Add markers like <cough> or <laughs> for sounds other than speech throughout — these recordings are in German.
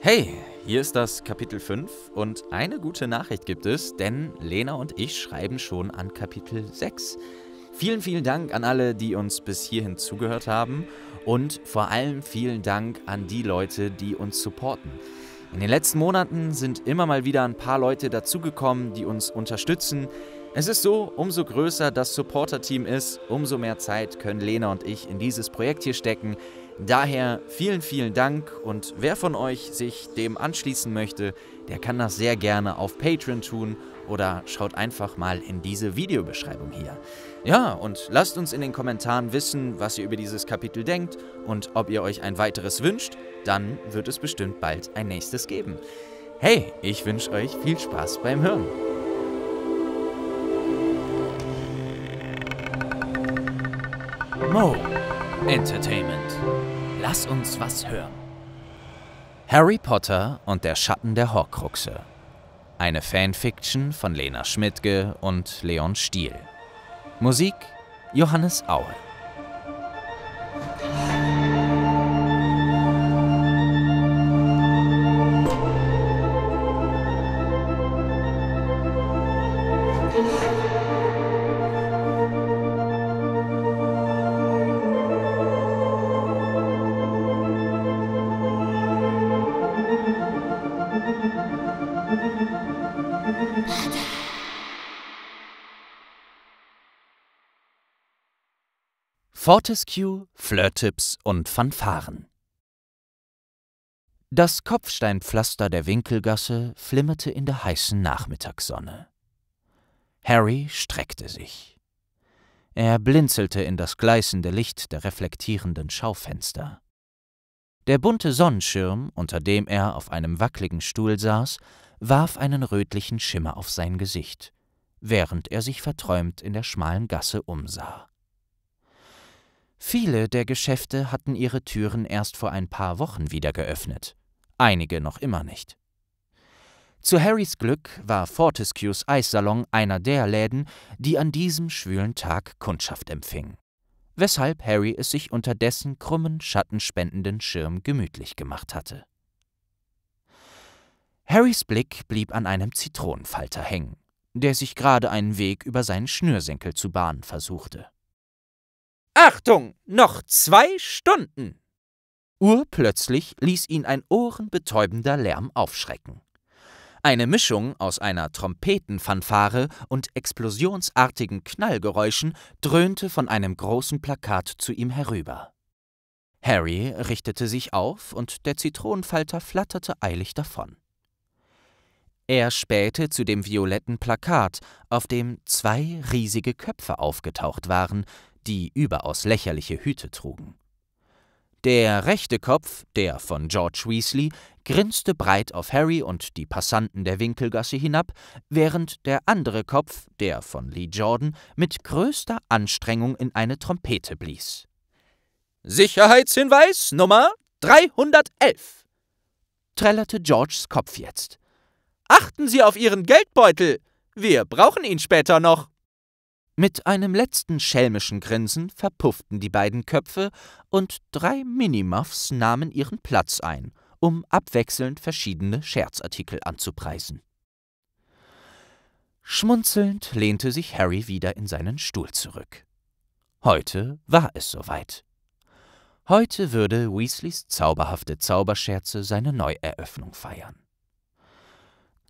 Hey, hier ist das Kapitel 5 und eine gute Nachricht gibt es, denn Lena und ich schreiben schon an Kapitel 6. Vielen, vielen Dank an alle, die uns bis hierhin zugehört haben und vor allem vielen Dank an die Leute, die uns supporten. In den letzten Monaten sind immer mal wieder ein paar Leute dazugekommen, die uns unterstützen. Es ist so, umso größer das Supporter-Team ist, umso mehr Zeit können Lena und ich in dieses Projekt hier stecken. Daher vielen, vielen Dank und wer von euch sich dem anschließen möchte, der kann das sehr gerne auf Patreon tun oder schaut einfach mal in diese Videobeschreibung hier. Ja, und lasst uns in den Kommentaren wissen, was ihr über dieses Kapitel denkt und ob ihr euch ein weiteres wünscht, dann wird es bestimmt bald ein nächstes geben. Hey, ich wünsche euch viel Spaß beim Hören. Mo Entertainment. Lass uns was hören. Harry Potter und der Schatten der Horcruxe. Eine Fanfiction von Lena Schmidtke und Leon Stiel. Musik Johannes Aue. Fortescue, Flirttipps und Fanfaren. Das Kopfsteinpflaster der Winkelgasse flimmerte in der heißen Nachmittagssonne. Harry streckte sich. Er blinzelte in das gleißende Licht der reflektierenden Schaufenster. Der bunte Sonnenschirm, unter dem er auf einem wackligen Stuhl saß, warf einen rötlichen Schimmer auf sein Gesicht, während er sich verträumt in der schmalen Gasse umsah. Viele der Geschäfte hatten ihre Türen erst vor ein paar Wochen wieder geöffnet, einige noch immer nicht. Zu Harrys Glück war Fortescues Eissalon einer der Läden, die an diesem schwülen Tag Kundschaft empfing, weshalb Harry es sich unter dessen krummen, schattenspendenden Schirm gemütlich gemacht hatte. Harrys Blick blieb an einem Zitronenfalter hängen, der sich gerade einen Weg über seinen Schnürsenkel zu bahnen versuchte. Achtung, noch zwei Stunden! Urplötzlich ließ ihn ein ohrenbetäubender Lärm aufschrecken. Eine Mischung aus einer Trompetenfanfare und explosionsartigen Knallgeräuschen dröhnte von einem großen Plakat zu ihm herüber. Harry richtete sich auf und der Zitronenfalter flatterte eilig davon. Er spähte zu dem violetten Plakat, auf dem zwei riesige Köpfe aufgetaucht waren, die überaus lächerliche Hüte trugen. Der rechte Kopf, der von George Weasley, grinste breit auf Harry und die Passanten der Winkelgasse hinab, während der andere Kopf, der von Lee Jordan, mit größter Anstrengung in eine Trompete blies. Sicherheitshinweis Nummer 311, trällerte Georges Kopf jetzt. Achten Sie auf Ihren Geldbeutel! Wir brauchen ihn später noch! Mit einem letzten schelmischen Grinsen verpufften die beiden Köpfe und drei Minimuffs nahmen ihren Platz ein, um abwechselnd verschiedene Scherzartikel anzupreisen. Schmunzelnd lehnte sich Harry wieder in seinen Stuhl zurück. Heute war es soweit. Heute würde Weasleys zauberhafte Zauberscherze seine Neueröffnung feiern.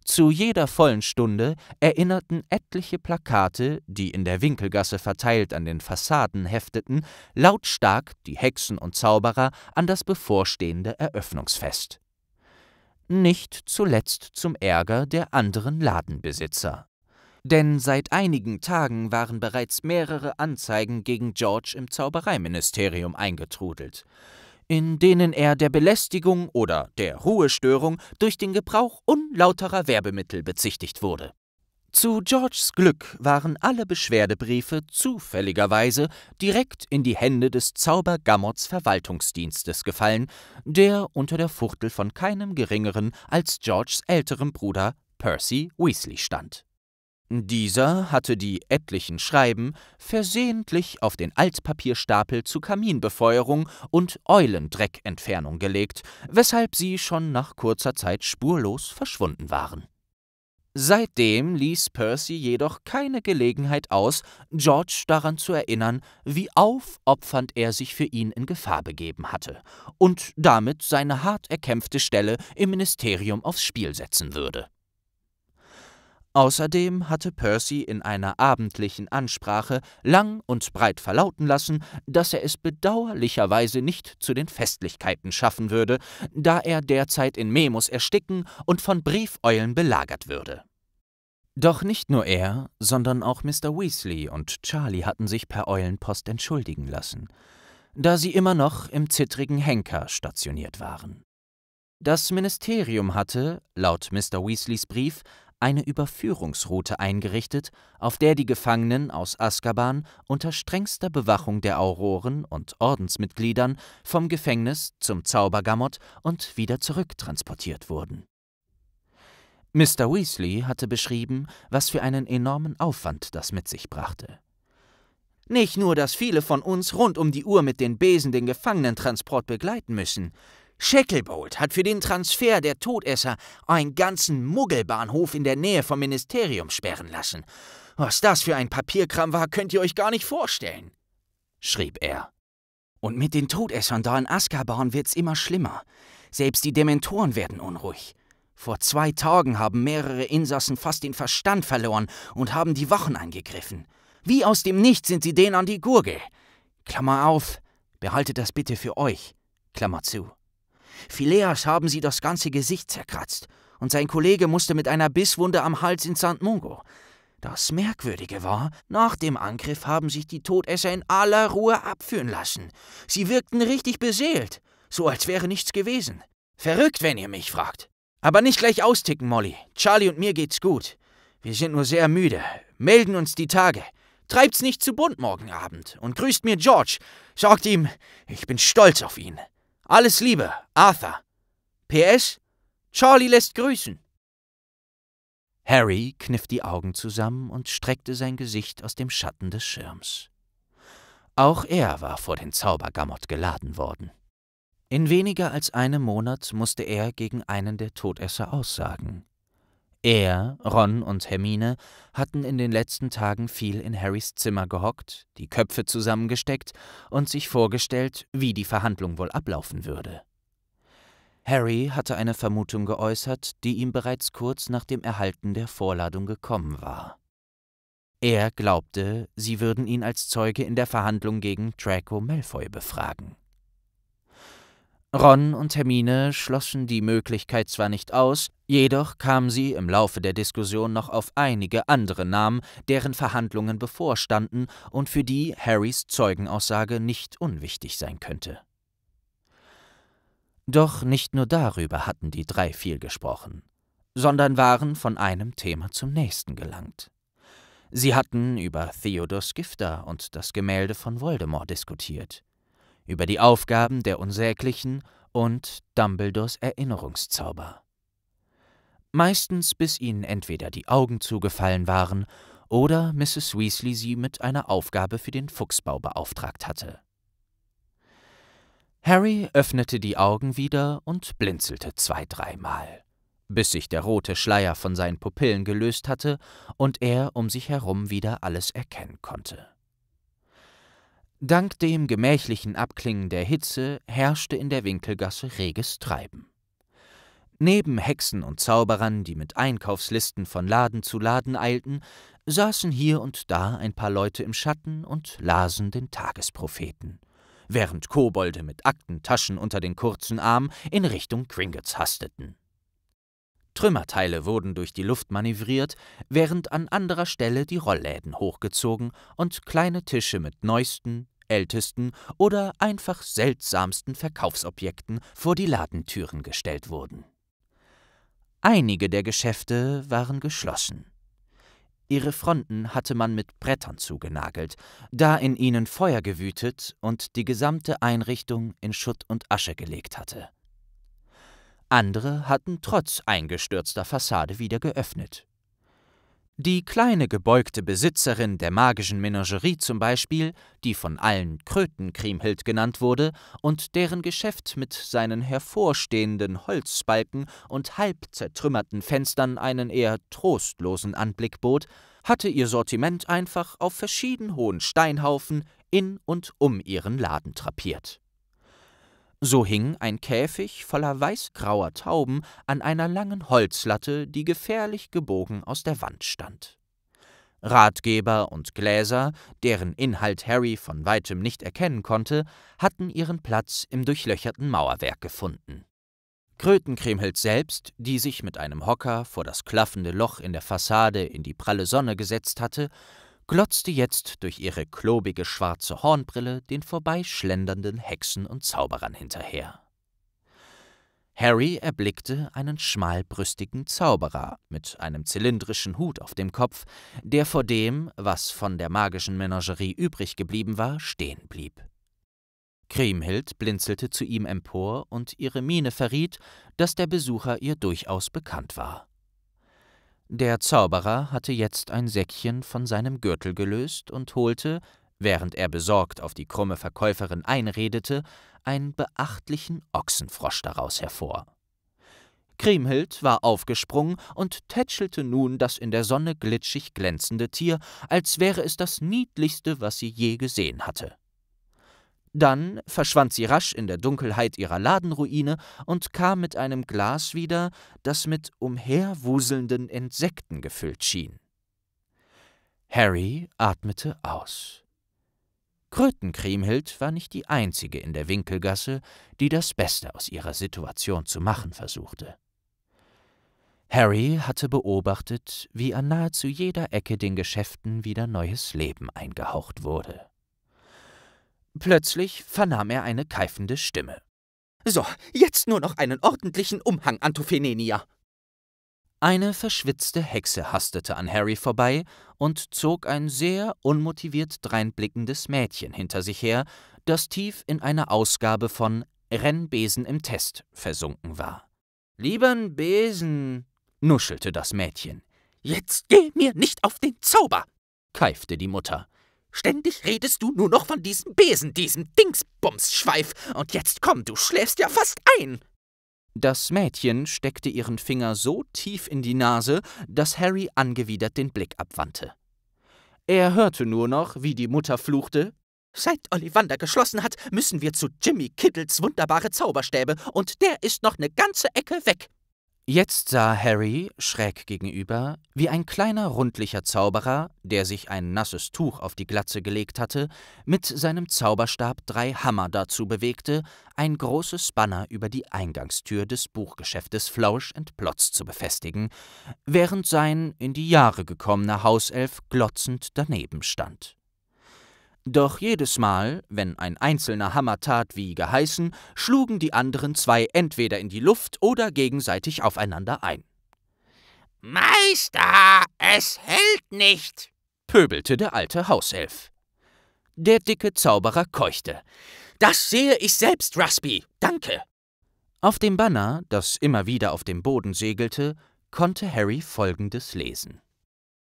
Zu jeder vollen Stunde erinnerten etliche Plakate, die in der Winkelgasse verteilt an den Fassaden hefteten, lautstark die Hexen und Zauberer an das bevorstehende Eröffnungsfest. Nicht zuletzt zum Ärger der anderen Ladenbesitzer. Denn seit einigen Tagen waren bereits mehrere Anzeigen gegen George im Zaubereiministerium eingetrudelt in denen er der Belästigung oder der Ruhestörung durch den Gebrauch unlauterer Werbemittel bezichtigt wurde. Zu Georges Glück waren alle Beschwerdebriefe zufälligerweise direkt in die Hände des Zaubergammots Verwaltungsdienstes gefallen, der unter der Fuchtel von keinem geringeren als Georges älterem Bruder Percy Weasley stand. Dieser hatte die etlichen Schreiben versehentlich auf den Altpapierstapel zu Kaminbefeuerung und Eulendreckentfernung gelegt, weshalb sie schon nach kurzer Zeit spurlos verschwunden waren. Seitdem ließ Percy jedoch keine Gelegenheit aus, George daran zu erinnern, wie aufopfernd er sich für ihn in Gefahr begeben hatte und damit seine hart erkämpfte Stelle im Ministerium aufs Spiel setzen würde. Außerdem hatte Percy in einer abendlichen Ansprache lang und breit verlauten lassen, dass er es bedauerlicherweise nicht zu den Festlichkeiten schaffen würde, da er derzeit in Memus ersticken und von Briefeulen belagert würde. Doch nicht nur er, sondern auch Mr. Weasley und Charlie hatten sich per Eulenpost entschuldigen lassen, da sie immer noch im zittrigen Henker stationiert waren. Das Ministerium hatte, laut Mr. Weasleys Brief, eine Überführungsroute eingerichtet, auf der die Gefangenen aus Azkaban unter strengster Bewachung der Auroren und Ordensmitgliedern vom Gefängnis zum Zaubergamot und wieder zurücktransportiert wurden. Mr. Weasley hatte beschrieben, was für einen enormen Aufwand das mit sich brachte. Nicht nur, dass viele von uns rund um die Uhr mit den Besen den Gefangenentransport begleiten müssen, Shacklebolt hat für den Transfer der Todesser einen ganzen Muggelbahnhof in der Nähe vom Ministerium sperren lassen. Was das für ein Papierkram war, könnt ihr euch gar nicht vorstellen, schrieb er. Und mit den Todessern da in Azkaban wird's immer schlimmer. Selbst die Dementoren werden unruhig. Vor zwei Tagen haben mehrere Insassen fast den Verstand verloren und haben die Wachen angegriffen. Wie aus dem Nichts sind sie denen an die Gurgel. Klammer auf, behaltet das bitte für euch. Klammer zu. Phileas haben sie das ganze Gesicht zerkratzt, und sein Kollege musste mit einer Bisswunde am Hals in St. Mungo. Das Merkwürdige war, nach dem Angriff haben sich die Todesser in aller Ruhe abführen lassen. Sie wirkten richtig beseelt, so als wäre nichts gewesen. Verrückt, wenn ihr mich fragt. Aber nicht gleich austicken, Molly. Charlie und mir geht's gut. Wir sind nur sehr müde. Melden uns die Tage. Treibt's nicht zu bunt morgen Abend. Und grüßt mir George. Sagt ihm, ich bin stolz auf ihn. Alles Liebe, Arthur. PS, Charlie lässt grüßen. Harry kniff die Augen zusammen und streckte sein Gesicht aus dem Schatten des Schirms. Auch er war vor den Zaubergamot geladen worden. In weniger als einem Monat musste er gegen einen der Todesser aussagen, er, Ron und Hermine hatten in den letzten Tagen viel in Harrys Zimmer gehockt, die Köpfe zusammengesteckt und sich vorgestellt, wie die Verhandlung wohl ablaufen würde. Harry hatte eine Vermutung geäußert, die ihm bereits kurz nach dem Erhalten der Vorladung gekommen war. Er glaubte, sie würden ihn als Zeuge in der Verhandlung gegen Draco Malfoy befragen. Ron und Hermine schlossen die Möglichkeit zwar nicht aus, Jedoch kam sie im Laufe der Diskussion noch auf einige andere Namen, deren Verhandlungen bevorstanden und für die Harrys Zeugenaussage nicht unwichtig sein könnte. Doch nicht nur darüber hatten die drei viel gesprochen, sondern waren von einem Thema zum nächsten gelangt. Sie hatten über Theodors Gifter und das Gemälde von Voldemort diskutiert, über die Aufgaben der Unsäglichen und Dumbledores Erinnerungszauber meistens bis ihnen entweder die Augen zugefallen waren oder Mrs. Weasley sie mit einer Aufgabe für den Fuchsbau beauftragt hatte. Harry öffnete die Augen wieder und blinzelte zwei, dreimal, bis sich der rote Schleier von seinen Pupillen gelöst hatte und er um sich herum wieder alles erkennen konnte. Dank dem gemächlichen Abklingen der Hitze herrschte in der Winkelgasse reges Treiben. Neben Hexen und Zauberern, die mit Einkaufslisten von Laden zu Laden eilten, saßen hier und da ein paar Leute im Schatten und lasen den Tagespropheten, während Kobolde mit Aktentaschen unter den kurzen Arm in Richtung Kringets hasteten. Trümmerteile wurden durch die Luft manövriert, während an anderer Stelle die Rollläden hochgezogen und kleine Tische mit neuesten, ältesten oder einfach seltsamsten Verkaufsobjekten vor die Ladentüren gestellt wurden. Einige der Geschäfte waren geschlossen. Ihre Fronten hatte man mit Brettern zugenagelt, da in ihnen Feuer gewütet und die gesamte Einrichtung in Schutt und Asche gelegt hatte. Andere hatten trotz eingestürzter Fassade wieder geöffnet. Die kleine gebeugte Besitzerin der magischen Menagerie zum Beispiel, die von allen Krötenkrimhild genannt wurde und deren Geschäft mit seinen hervorstehenden Holzbalken und halb zertrümmerten Fenstern einen eher trostlosen Anblick bot, hatte ihr Sortiment einfach auf verschieden hohen Steinhaufen in und um ihren Laden trapiert. So hing ein Käfig voller weißgrauer Tauben an einer langen Holzlatte, die gefährlich gebogen aus der Wand stand. Ratgeber und Gläser, deren Inhalt Harry von weitem nicht erkennen konnte, hatten ihren Platz im durchlöcherten Mauerwerk gefunden. Krötenkremhild selbst, die sich mit einem Hocker vor das klaffende Loch in der Fassade in die pralle Sonne gesetzt hatte, glotzte jetzt durch ihre klobige schwarze Hornbrille den vorbeischlendernden Hexen und Zauberern hinterher. Harry erblickte einen schmalbrüstigen Zauberer mit einem zylindrischen Hut auf dem Kopf, der vor dem, was von der magischen Menagerie übrig geblieben war, stehen blieb. Kriemhild blinzelte zu ihm empor und ihre Miene verriet, dass der Besucher ihr durchaus bekannt war. Der Zauberer hatte jetzt ein Säckchen von seinem Gürtel gelöst und holte, während er besorgt auf die krumme Verkäuferin einredete, einen beachtlichen Ochsenfrosch daraus hervor. Kriemhild war aufgesprungen und tätschelte nun das in der Sonne glitschig glänzende Tier, als wäre es das niedlichste, was sie je gesehen hatte. Dann verschwand sie rasch in der Dunkelheit ihrer Ladenruine und kam mit einem Glas wieder, das mit umherwuselnden Insekten gefüllt schien. Harry atmete aus. Krötenkriemhild war nicht die einzige in der Winkelgasse, die das Beste aus ihrer Situation zu machen versuchte. Harry hatte beobachtet, wie an nahezu jeder Ecke den Geschäften wieder neues Leben eingehaucht wurde. Plötzlich vernahm er eine keifende Stimme. So, jetzt nur noch einen ordentlichen Umhang, Antophemenia! Eine verschwitzte Hexe hastete an Harry vorbei und zog ein sehr unmotiviert dreinblickendes Mädchen hinter sich her, das tief in eine Ausgabe von Rennbesen im Test versunken war. Liebern Besen, nuschelte das Mädchen. Jetzt geh mir nicht auf den Zauber, keifte die Mutter. Ständig redest du nur noch von diesem Besen, diesem Dingsbumsschweif, und jetzt komm, du schläfst ja fast ein. Das Mädchen steckte ihren Finger so tief in die Nase, dass Harry angewidert den Blick abwandte. Er hörte nur noch, wie die Mutter fluchte. Seit Ollivander geschlossen hat, müssen wir zu Jimmy Kiddles wunderbare Zauberstäbe, und der ist noch eine ganze Ecke weg. Jetzt sah Harry, schräg gegenüber, wie ein kleiner rundlicher Zauberer, der sich ein nasses Tuch auf die Glatze gelegt hatte, mit seinem Zauberstab drei Hammer dazu bewegte, ein großes Banner über die Eingangstür des Buchgeschäftes Flausch und Plotz zu befestigen, während sein in die Jahre gekommener Hauself glotzend daneben stand. Doch jedes Mal, wenn ein einzelner Hammer tat wie geheißen, schlugen die anderen zwei entweder in die Luft oder gegenseitig aufeinander ein. Meister, es hält nicht, pöbelte der alte Hauself. Der dicke Zauberer keuchte. Das sehe ich selbst, Rusby, danke. Auf dem Banner, das immer wieder auf dem Boden segelte, konnte Harry Folgendes lesen.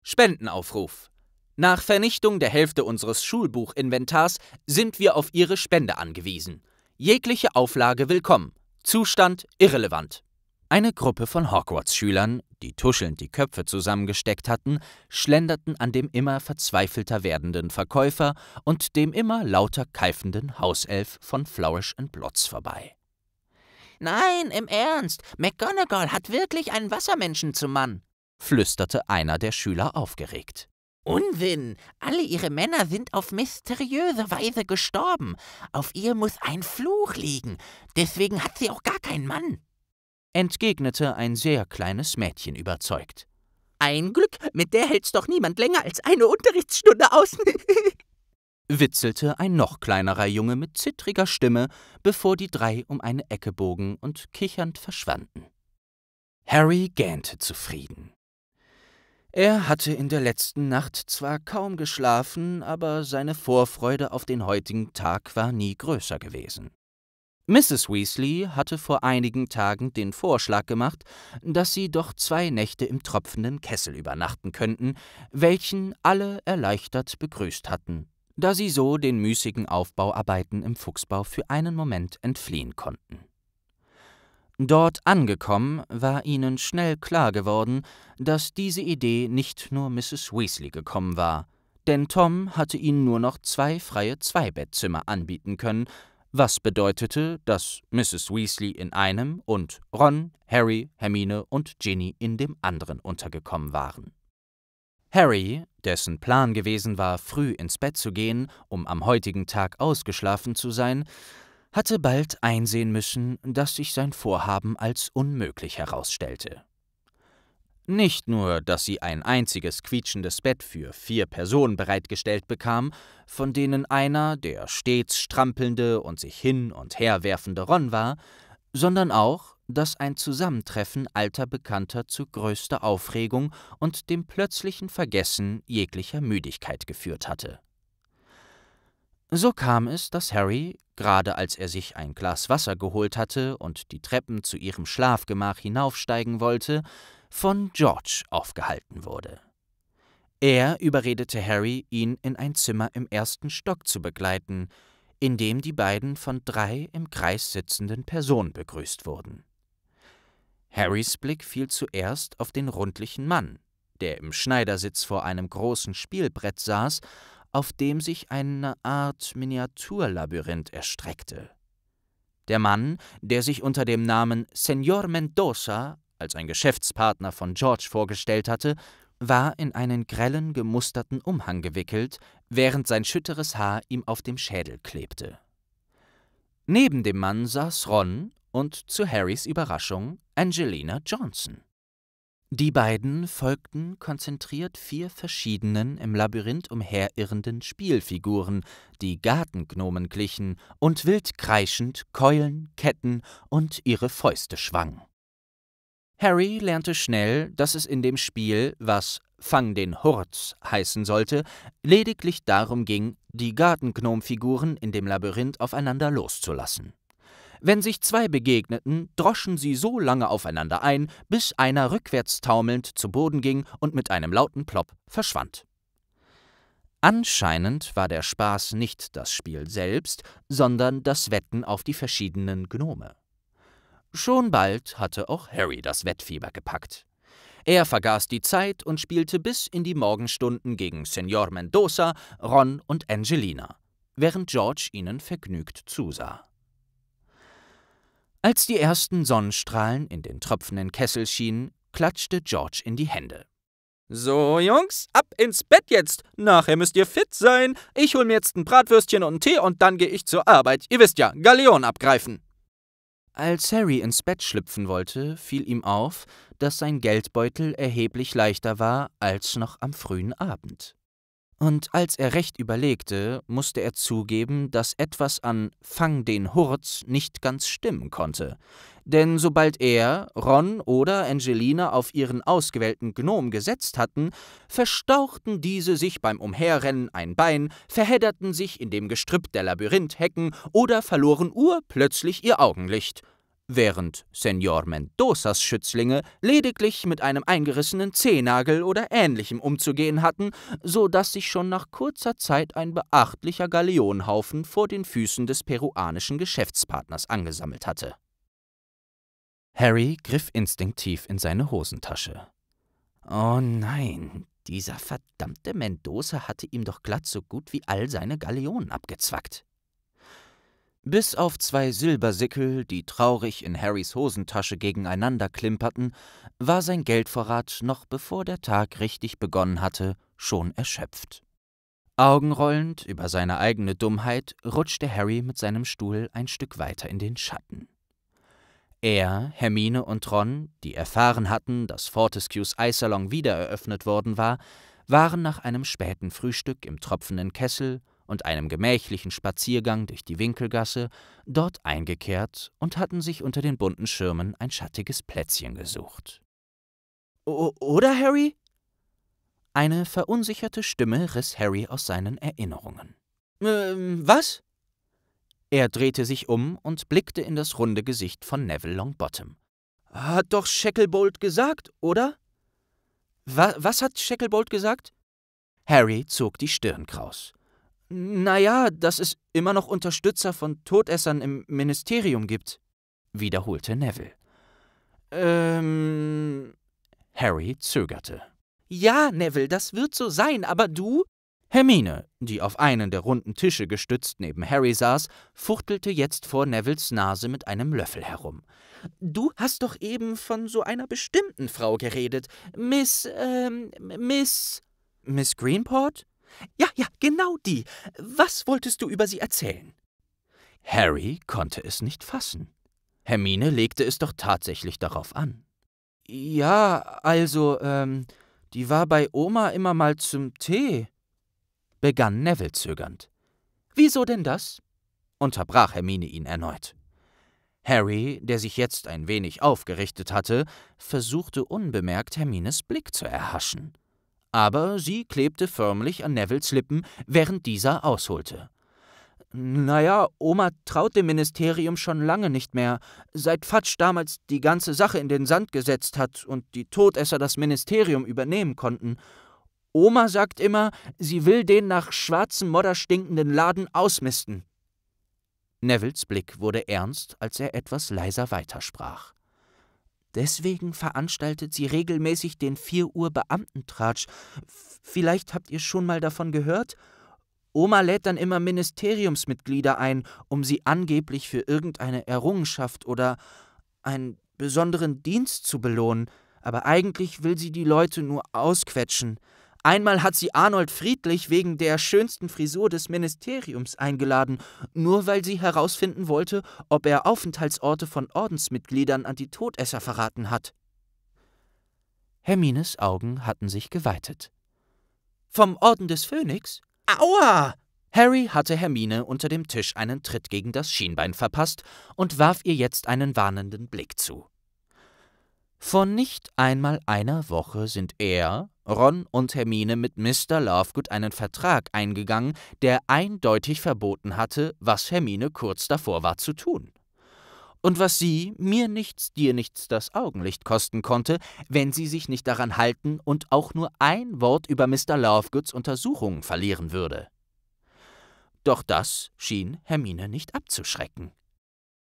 Spendenaufruf. Nach Vernichtung der Hälfte unseres Schulbuchinventars sind wir auf Ihre Spende angewiesen. Jegliche Auflage willkommen. Zustand irrelevant. Eine Gruppe von Hogwarts-Schülern, die tuschelnd die Köpfe zusammengesteckt hatten, schlenderten an dem immer verzweifelter werdenden Verkäufer und dem immer lauter keifenden Hauself von Flourish and Blotz vorbei. Nein, im Ernst, McGonagall hat wirklich einen Wassermenschen zum Mann, flüsterte einer der Schüler aufgeregt. Unsinn! Alle ihre Männer sind auf mysteriöse Weise gestorben. Auf ihr muss ein Fluch liegen. Deswegen hat sie auch gar keinen Mann. Entgegnete ein sehr kleines Mädchen überzeugt. Ein Glück, mit der hält's doch niemand länger als eine Unterrichtsstunde aus. <laughs> witzelte ein noch kleinerer Junge mit zittriger Stimme, bevor die drei um eine Ecke bogen und kichernd verschwanden. Harry gähnte zufrieden. Er hatte in der letzten Nacht zwar kaum geschlafen, aber seine Vorfreude auf den heutigen Tag war nie größer gewesen. Mrs. Weasley hatte vor einigen Tagen den Vorschlag gemacht, dass sie doch zwei Nächte im tropfenden Kessel übernachten könnten, welchen alle erleichtert begrüßt hatten, da sie so den müßigen Aufbauarbeiten im Fuchsbau für einen Moment entfliehen konnten. Dort angekommen, war ihnen schnell klar geworden, dass diese Idee nicht nur Mrs. Weasley gekommen war, denn Tom hatte ihnen nur noch zwei freie Zweibettzimmer anbieten können, was bedeutete, dass Mrs. Weasley in einem und Ron, Harry, Hermine und Ginny in dem anderen untergekommen waren. Harry, dessen Plan gewesen war, früh ins Bett zu gehen, um am heutigen Tag ausgeschlafen zu sein, hatte bald einsehen müssen, dass sich sein Vorhaben als unmöglich herausstellte. Nicht nur, dass sie ein einziges quietschendes Bett für vier Personen bereitgestellt bekam, von denen einer der stets strampelnde und sich hin und her werfende Ron war, sondern auch, dass ein Zusammentreffen alter Bekannter zu größter Aufregung und dem plötzlichen Vergessen jeglicher Müdigkeit geführt hatte. So kam es, dass Harry, gerade als er sich ein Glas Wasser geholt hatte und die Treppen zu ihrem Schlafgemach hinaufsteigen wollte, von George aufgehalten wurde. Er überredete Harry, ihn in ein Zimmer im ersten Stock zu begleiten, in dem die beiden von drei im Kreis sitzenden Personen begrüßt wurden. Harrys Blick fiel zuerst auf den rundlichen Mann, der im Schneidersitz vor einem großen Spielbrett saß, auf dem sich eine Art Miniaturlabyrinth erstreckte. Der Mann, der sich unter dem Namen Senor Mendoza als ein Geschäftspartner von George vorgestellt hatte, war in einen grellen, gemusterten Umhang gewickelt, während sein schütteres Haar ihm auf dem Schädel klebte. Neben dem Mann saß Ron und zu Harrys Überraschung Angelina Johnson. Die beiden folgten konzentriert vier verschiedenen im Labyrinth umherirrenden Spielfiguren, die Gartengnomen glichen und wild kreischend Keulen, Ketten und ihre Fäuste schwangen. Harry lernte schnell, dass es in dem Spiel, was Fang den Hurz heißen sollte, lediglich darum ging, die Gartengnomfiguren in dem Labyrinth aufeinander loszulassen. Wenn sich zwei begegneten, droschen sie so lange aufeinander ein, bis einer rückwärts taumelnd zu Boden ging und mit einem lauten Plopp verschwand. Anscheinend war der Spaß nicht das Spiel selbst, sondern das Wetten auf die verschiedenen Gnome. Schon bald hatte auch Harry das Wettfieber gepackt. Er vergaß die Zeit und spielte bis in die Morgenstunden gegen Senor Mendoza, Ron und Angelina, während George ihnen vergnügt zusah. Als die ersten Sonnenstrahlen in den tropfenden Kessel schienen, klatschte George in die Hände. So, Jungs, ab ins Bett jetzt. Nachher müsst ihr fit sein. Ich hol mir jetzt ein Bratwürstchen und einen Tee und dann gehe ich zur Arbeit. Ihr wisst ja, Galeon abgreifen. Als Harry ins Bett schlüpfen wollte, fiel ihm auf, dass sein Geldbeutel erheblich leichter war als noch am frühen Abend und als er recht überlegte, musste er zugeben, dass etwas an Fang den Hurz nicht ganz stimmen konnte. Denn sobald er, Ron oder Angelina auf ihren ausgewählten Gnom gesetzt hatten, verstauchten diese sich beim Umherrennen ein Bein, verhedderten sich in dem Gestrüpp der Labyrinthhecken oder verloren urplötzlich ihr Augenlicht – während Senor Mendozas Schützlinge lediglich mit einem eingerissenen Zehnagel oder ähnlichem umzugehen hatten, so dass sich schon nach kurzer Zeit ein beachtlicher Galeonhaufen vor den Füßen des peruanischen Geschäftspartners angesammelt hatte. Harry griff instinktiv in seine Hosentasche. Oh nein, dieser verdammte Mendoza hatte ihm doch glatt so gut wie all seine Galeonen abgezwackt. Bis auf zwei Silbersickel, die traurig in Harrys Hosentasche gegeneinander klimperten, war sein Geldvorrat noch bevor der Tag richtig begonnen hatte, schon erschöpft. Augenrollend über seine eigene Dummheit rutschte Harry mit seinem Stuhl ein Stück weiter in den Schatten. Er, Hermine und Ron, die erfahren hatten, dass Fortescues Eissalon wiedereröffnet worden war, waren nach einem späten Frühstück im tropfenden Kessel und einem gemächlichen Spaziergang durch die Winkelgasse, dort eingekehrt und hatten sich unter den bunten Schirmen ein schattiges Plätzchen gesucht. O oder Harry? Eine verunsicherte Stimme riss Harry aus seinen Erinnerungen. Ähm, was? Er drehte sich um und blickte in das runde Gesicht von Neville Longbottom. Hat doch Shacklebolt gesagt, oder? Wa was hat Shacklebolt gesagt? Harry zog die Stirn kraus. Naja, dass es immer noch Unterstützer von Todessern im Ministerium gibt, wiederholte Neville. Ähm. Harry zögerte. Ja, Neville, das wird so sein, aber du? Hermine, die auf einen der runden Tische gestützt neben Harry saß, fuchtelte jetzt vor Nevilles Nase mit einem Löffel herum. Du hast doch eben von so einer bestimmten Frau geredet. Miss, ähm, Miss. Miss Greenport? Ja, ja, genau die. Was wolltest du über sie erzählen? Harry konnte es nicht fassen. Hermine legte es doch tatsächlich darauf an. Ja, also, ähm, die war bei Oma immer mal zum Tee, begann Neville zögernd. Wieso denn das? unterbrach Hermine ihn erneut. Harry, der sich jetzt ein wenig aufgerichtet hatte, versuchte unbemerkt Hermines Blick zu erhaschen aber sie klebte förmlich an Nevils Lippen, während dieser ausholte. Naja, Oma traut dem Ministerium schon lange nicht mehr, seit Fatsch damals die ganze Sache in den Sand gesetzt hat und die Todesser das Ministerium übernehmen konnten. Oma sagt immer, sie will den nach schwarzem Modder stinkenden Laden ausmisten. Nevils Blick wurde ernst, als er etwas leiser weitersprach. Deswegen veranstaltet sie regelmäßig den 4 Uhr Beamtentratsch. Vielleicht habt ihr schon mal davon gehört? Oma lädt dann immer Ministeriumsmitglieder ein, um sie angeblich für irgendeine Errungenschaft oder einen besonderen Dienst zu belohnen, aber eigentlich will sie die Leute nur ausquetschen. Einmal hat sie Arnold Friedlich wegen der schönsten Frisur des Ministeriums eingeladen, nur weil sie herausfinden wollte, ob er Aufenthaltsorte von Ordensmitgliedern an die Todesser verraten hat. Hermines Augen hatten sich geweitet. Vom Orden des Phönix? Aua! Harry hatte Hermine unter dem Tisch einen Tritt gegen das Schienbein verpasst und warf ihr jetzt einen warnenden Blick zu. Vor nicht einmal einer Woche sind er, Ron und Hermine mit Mr. Lovegood einen Vertrag eingegangen, der eindeutig verboten hatte, was Hermine kurz davor war zu tun. Und was sie, mir nichts, dir nichts, das Augenlicht kosten konnte, wenn sie sich nicht daran halten und auch nur ein Wort über Mr. Lovegoods Untersuchungen verlieren würde. Doch das schien Hermine nicht abzuschrecken.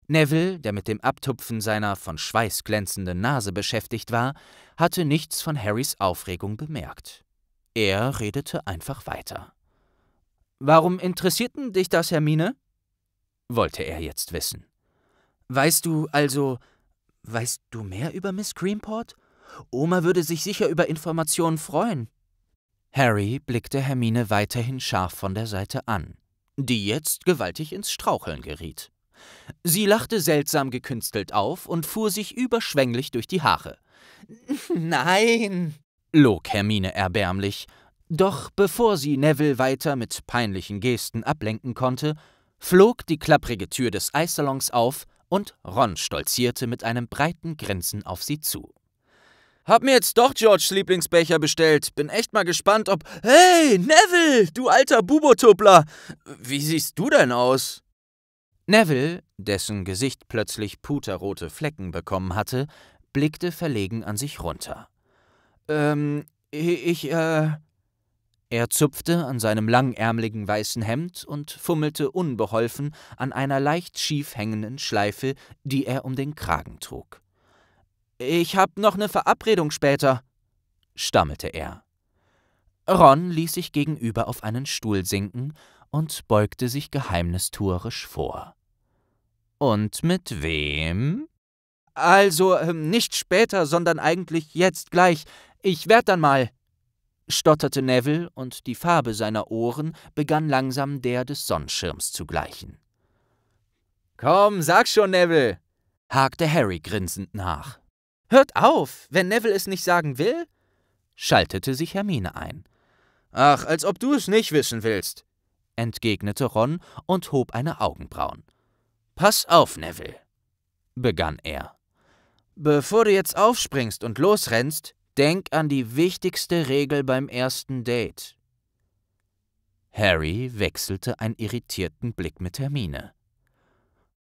Neville, der mit dem Abtupfen seiner von Schweiß glänzenden Nase beschäftigt war, hatte nichts von Harrys Aufregung bemerkt. Er redete einfach weiter. Warum interessierten dich das, Hermine? wollte er jetzt wissen. Weißt du also, weißt du mehr über Miss Greenport? Oma würde sich sicher über Informationen freuen. Harry blickte Hermine weiterhin scharf von der Seite an, die jetzt gewaltig ins Straucheln geriet. Sie lachte seltsam gekünstelt auf und fuhr sich überschwänglich durch die Haare. <laughs> Nein, log Hermine erbärmlich. Doch bevor sie Neville weiter mit peinlichen Gesten ablenken konnte, flog die klapprige Tür des Eissalons auf und Ron stolzierte mit einem breiten Grinsen auf sie zu. Hab mir jetzt doch Georges Lieblingsbecher bestellt. Bin echt mal gespannt, ob. Hey, Neville, du alter Bubotuppler! Wie siehst du denn aus? Neville, dessen Gesicht plötzlich puterrote Flecken bekommen hatte, blickte verlegen an sich runter. Ähm, ich, äh. Er zupfte an seinem langärmligen weißen Hemd und fummelte unbeholfen an einer leicht schief hängenden Schleife, die er um den Kragen trug. Ich hab noch eine Verabredung später, stammelte er. Ron ließ sich gegenüber auf einen Stuhl sinken und beugte sich geheimnistuerisch vor. Und mit wem? Also ähm, nicht später, sondern eigentlich jetzt gleich. Ich werd dann mal. stotterte Neville, und die Farbe seiner Ohren begann langsam der des Sonnenschirms zu gleichen. Komm, sag schon, Neville, hakte Harry grinsend nach. Hört auf, wenn Neville es nicht sagen will, schaltete sich Hermine ein. Ach, als ob du es nicht wissen willst, entgegnete Ron und hob eine Augenbrauen. Pass auf, Neville, begann er. Bevor du jetzt aufspringst und losrennst, denk an die wichtigste Regel beim ersten Date. Harry wechselte einen irritierten Blick mit Hermine.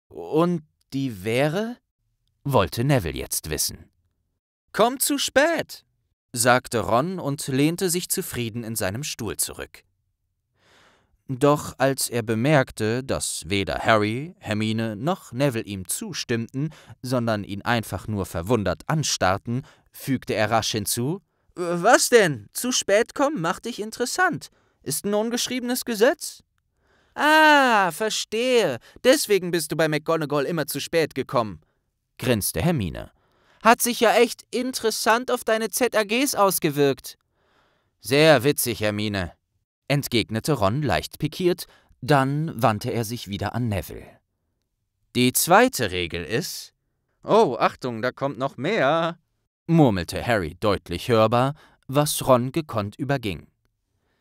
Und die wäre? wollte Neville jetzt wissen. Komm zu spät, sagte Ron und lehnte sich zufrieden in seinem Stuhl zurück. Doch als er bemerkte, dass weder Harry, Hermine noch Neville ihm zustimmten, sondern ihn einfach nur verwundert anstarrten, fügte er rasch hinzu Was denn? Zu spät kommen macht dich interessant. Ist ein ungeschriebenes Gesetz. Ah, verstehe. Deswegen bist du bei McGonagall immer zu spät gekommen, grinste Hermine. Hat sich ja echt interessant auf deine ZAGs ausgewirkt. Sehr witzig, Hermine, entgegnete Ron leicht pikiert, dann wandte er sich wieder an Neville. Die zweite Regel ist. Oh, Achtung, da kommt noch mehr, murmelte Harry deutlich hörbar, was Ron gekonnt überging.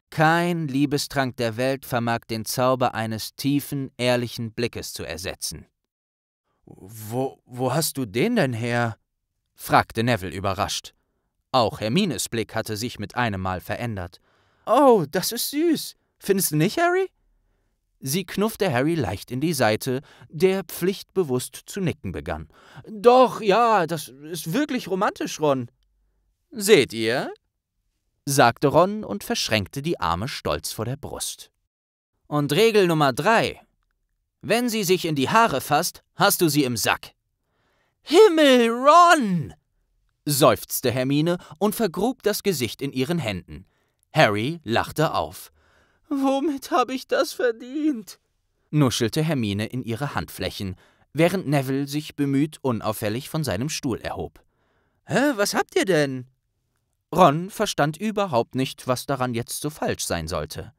Kein Liebestrank der Welt vermag den Zauber eines tiefen, ehrlichen Blickes zu ersetzen. Wo, wo hast du den denn her? fragte Neville überrascht. Auch Hermines Blick hatte sich mit einem Mal verändert. Oh, das ist süß. Findest du nicht, Harry? Sie knuffte Harry leicht in die Seite, der pflichtbewusst zu nicken begann. Doch, ja, das ist wirklich romantisch, Ron. Seht ihr? sagte Ron und verschränkte die Arme stolz vor der Brust. Und Regel Nummer drei. Wenn sie sich in die Haare fasst, hast du sie im Sack. Himmel, Ron! seufzte Hermine und vergrub das Gesicht in ihren Händen. Harry lachte auf. Womit habe ich das verdient? nuschelte Hermine in ihre Handflächen, während Neville sich bemüht unauffällig von seinem Stuhl erhob. Hä, was habt ihr denn? Ron verstand überhaupt nicht, was daran jetzt so falsch sein sollte.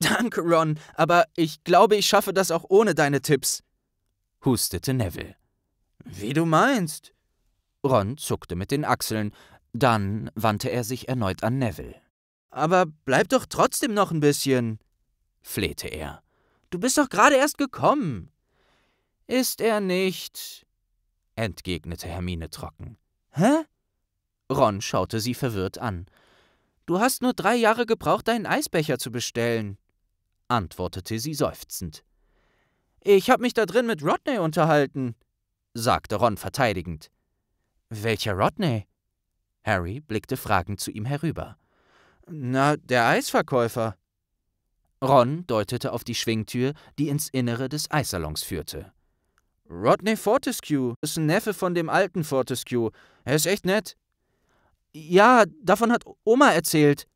Danke, Ron, aber ich glaube, ich schaffe das auch ohne deine Tipps, hustete Neville. Wie du meinst. Ron zuckte mit den Achseln, dann wandte er sich erneut an Neville. Aber bleib doch trotzdem noch ein bisschen, flehte er. Du bist doch gerade erst gekommen. Ist er nicht, entgegnete Hermine trocken. Hä? Ron schaute sie verwirrt an. Du hast nur drei Jahre gebraucht, deinen Eisbecher zu bestellen, antwortete sie seufzend. Ich hab mich da drin mit Rodney unterhalten, sagte Ron verteidigend. Welcher Rodney? Harry blickte fragend zu ihm herüber. Na, der Eisverkäufer. Ron deutete auf die Schwingtür, die ins Innere des Eissalons führte. Rodney Fortescue ist ein Neffe von dem alten Fortescue. Er ist echt nett. Ja, davon hat Oma erzählt,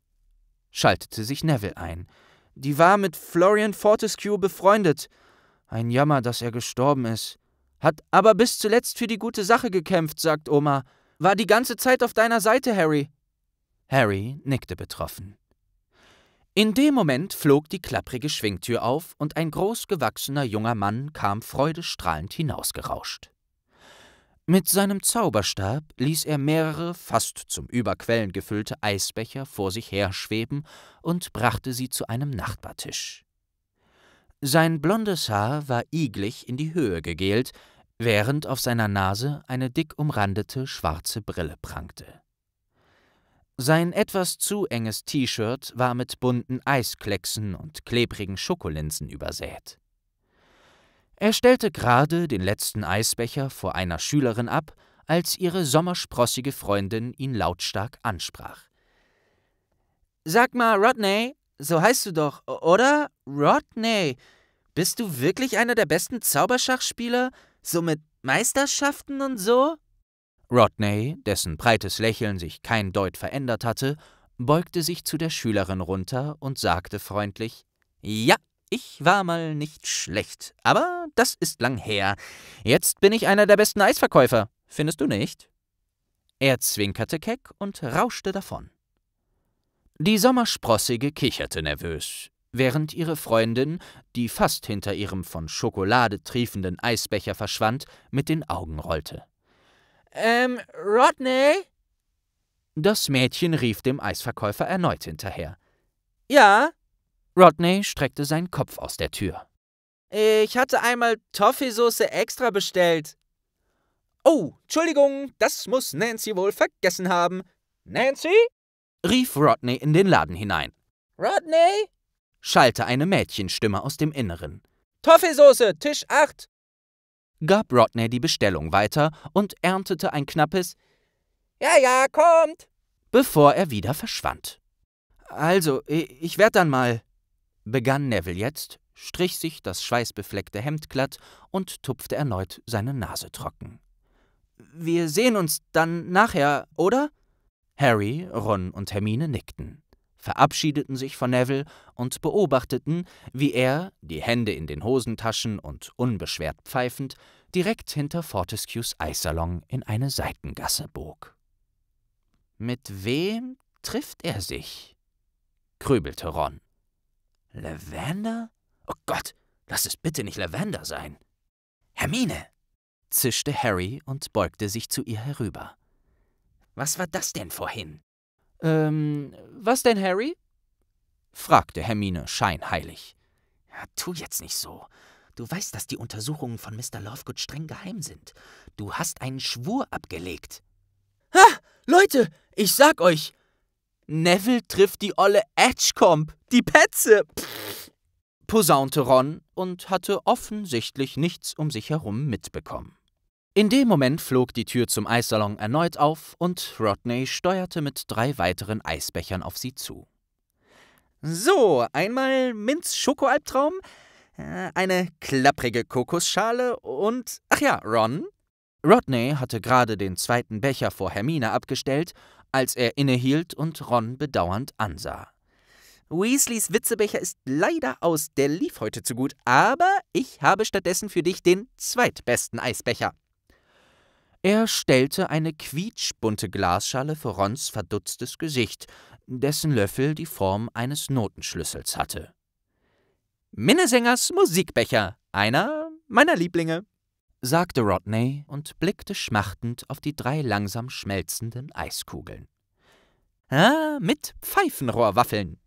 schaltete sich Neville ein. Die war mit Florian Fortescue befreundet. Ein Jammer, dass er gestorben ist. Hat aber bis zuletzt für die gute Sache gekämpft, sagt Oma. War die ganze Zeit auf deiner Seite, Harry. Harry nickte betroffen. In dem Moment flog die klapprige Schwingtür auf und ein großgewachsener junger Mann kam freudestrahlend hinausgerauscht. Mit seinem Zauberstab ließ er mehrere fast zum Überquellen gefüllte Eisbecher vor sich herschweben und brachte sie zu einem Nachbartisch. Sein blondes Haar war iglig in die Höhe gegelt, während auf seiner Nase eine dick umrandete schwarze Brille prangte. Sein etwas zu enges T-Shirt war mit bunten Eisklecksen und klebrigen Schokolinsen übersät. Er stellte gerade den letzten Eisbecher vor einer Schülerin ab, als ihre sommersprossige Freundin ihn lautstark ansprach. Sag mal, Rodney, so heißt du doch, oder? Rodney, bist du wirklich einer der besten Zauberschachspieler, so mit Meisterschaften und so? Rodney, dessen breites Lächeln sich kein Deut verändert hatte, beugte sich zu der Schülerin runter und sagte freundlich Ja, ich war mal nicht schlecht, aber das ist lang her. Jetzt bin ich einer der besten Eisverkäufer, findest du nicht? Er zwinkerte keck und rauschte davon. Die Sommersprossige kicherte nervös, während ihre Freundin, die fast hinter ihrem von Schokolade triefenden Eisbecher verschwand, mit den Augen rollte. Ähm, Rodney? Das Mädchen rief dem Eisverkäufer erneut hinterher. Ja? Rodney streckte seinen Kopf aus der Tür. Ich hatte einmal Toffeesoße extra bestellt. Oh, Entschuldigung, das muss Nancy wohl vergessen haben. Nancy? rief Rodney in den Laden hinein. Rodney? schallte eine Mädchenstimme aus dem Inneren. Toffeesoße, Tisch 8 gab Rodney die Bestellung weiter und erntete ein knappes Ja, ja, kommt, bevor er wieder verschwand. Also, ich werde dann mal, begann Neville jetzt, strich sich das schweißbefleckte Hemd glatt und tupfte erneut seine Nase trocken. Wir sehen uns dann nachher, oder? Harry, Ron und Hermine nickten verabschiedeten sich von Neville und beobachteten, wie er, die Hände in den Hosentaschen und unbeschwert pfeifend, direkt hinter Fortescues Eissalon in eine Seitengasse bog. Mit wem trifft er sich? grübelte Ron. Lavender? Oh Gott, lass es bitte nicht Lavender sein. Hermine! zischte Harry und beugte sich zu ihr herüber. Was war das denn vorhin? Ähm, was denn, Harry? fragte Hermine scheinheilig. Ja, tu jetzt nicht so. Du weißt, dass die Untersuchungen von Mr. Lovegood streng geheim sind. Du hast einen Schwur abgelegt. Ha! Leute, ich sag euch! Neville trifft die olle Edgecomb, die Petze! Pff, posaunte Ron und hatte offensichtlich nichts um sich herum mitbekommen. In dem Moment flog die Tür zum Eissalon erneut auf und Rodney steuerte mit drei weiteren Eisbechern auf sie zu. So, einmal minz schoko albtraum äh, eine klapprige Kokosschale und. Ach ja, Ron? Rodney hatte gerade den zweiten Becher vor Hermine abgestellt, als er innehielt und Ron bedauernd ansah. Weasleys Witzebecher ist leider aus, der lief heute zu gut, aber ich habe stattdessen für dich den zweitbesten Eisbecher. Er stellte eine quietschbunte Glasschale vor Rons verdutztes Gesicht, dessen Löffel die Form eines Notenschlüssels hatte. Minnesängers Musikbecher, einer meiner Lieblinge, sagte Rodney und blickte schmachtend auf die drei langsam schmelzenden Eiskugeln. Ah, mit Pfeifenrohrwaffeln,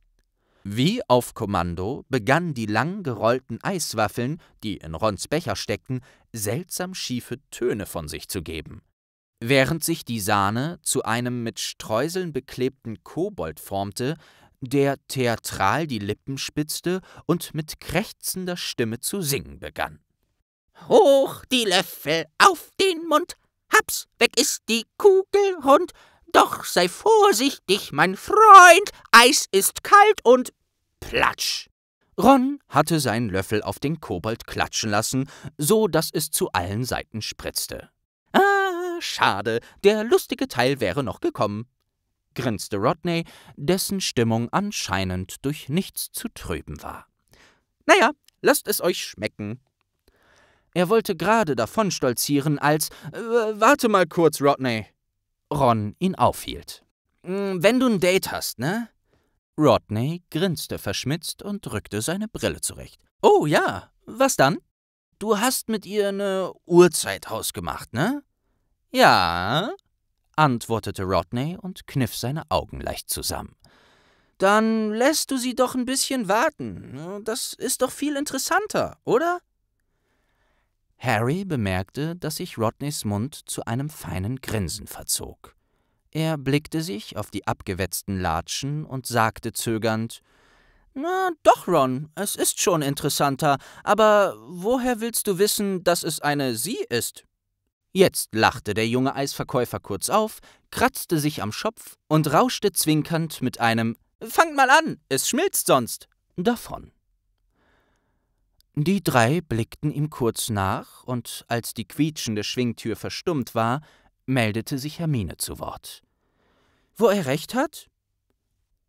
wie auf Kommando begannen die lang gerollten Eiswaffeln, die in Rons Becher steckten, seltsam schiefe Töne von sich zu geben. Während sich die Sahne zu einem mit Streuseln beklebten Kobold formte, der theatral die Lippen spitzte und mit krächzender Stimme zu singen begann. Hoch die Löffel auf den Mund, haps, weg ist die Kugel rund, doch sei vorsichtig, mein Freund, Eis ist kalt und platsch. Ron hatte seinen Löffel auf den Kobold klatschen lassen, so dass es zu allen Seiten spritzte. Ah, schade, der lustige Teil wäre noch gekommen, grinste Rodney, dessen Stimmung anscheinend durch nichts zu trüben war. Naja, lasst es euch schmecken. Er wollte gerade davon stolzieren, als. Äh, warte mal kurz, Rodney, Ron ihn aufhielt. Hm, wenn du ein Date hast, ne? Rodney grinste verschmitzt und rückte seine Brille zurecht. Oh ja, was dann? Du hast mit ihr eine Uhrzeit ausgemacht, ne? Ja, antwortete Rodney und kniff seine Augen leicht zusammen. Dann lässt du sie doch ein bisschen warten. Das ist doch viel interessanter, oder? Harry bemerkte, dass sich Rodneys Mund zu einem feinen Grinsen verzog. Er blickte sich auf die abgewetzten Latschen und sagte zögernd Na doch, Ron, es ist schon interessanter, aber woher willst du wissen, dass es eine Sie ist? Jetzt lachte der junge Eisverkäufer kurz auf, kratzte sich am Schopf und rauschte zwinkernd mit einem Fangt mal an, es schmilzt sonst davon. Die drei blickten ihm kurz nach, und als die quietschende Schwingtür verstummt war, meldete sich Hermine zu Wort. Wo er recht hat?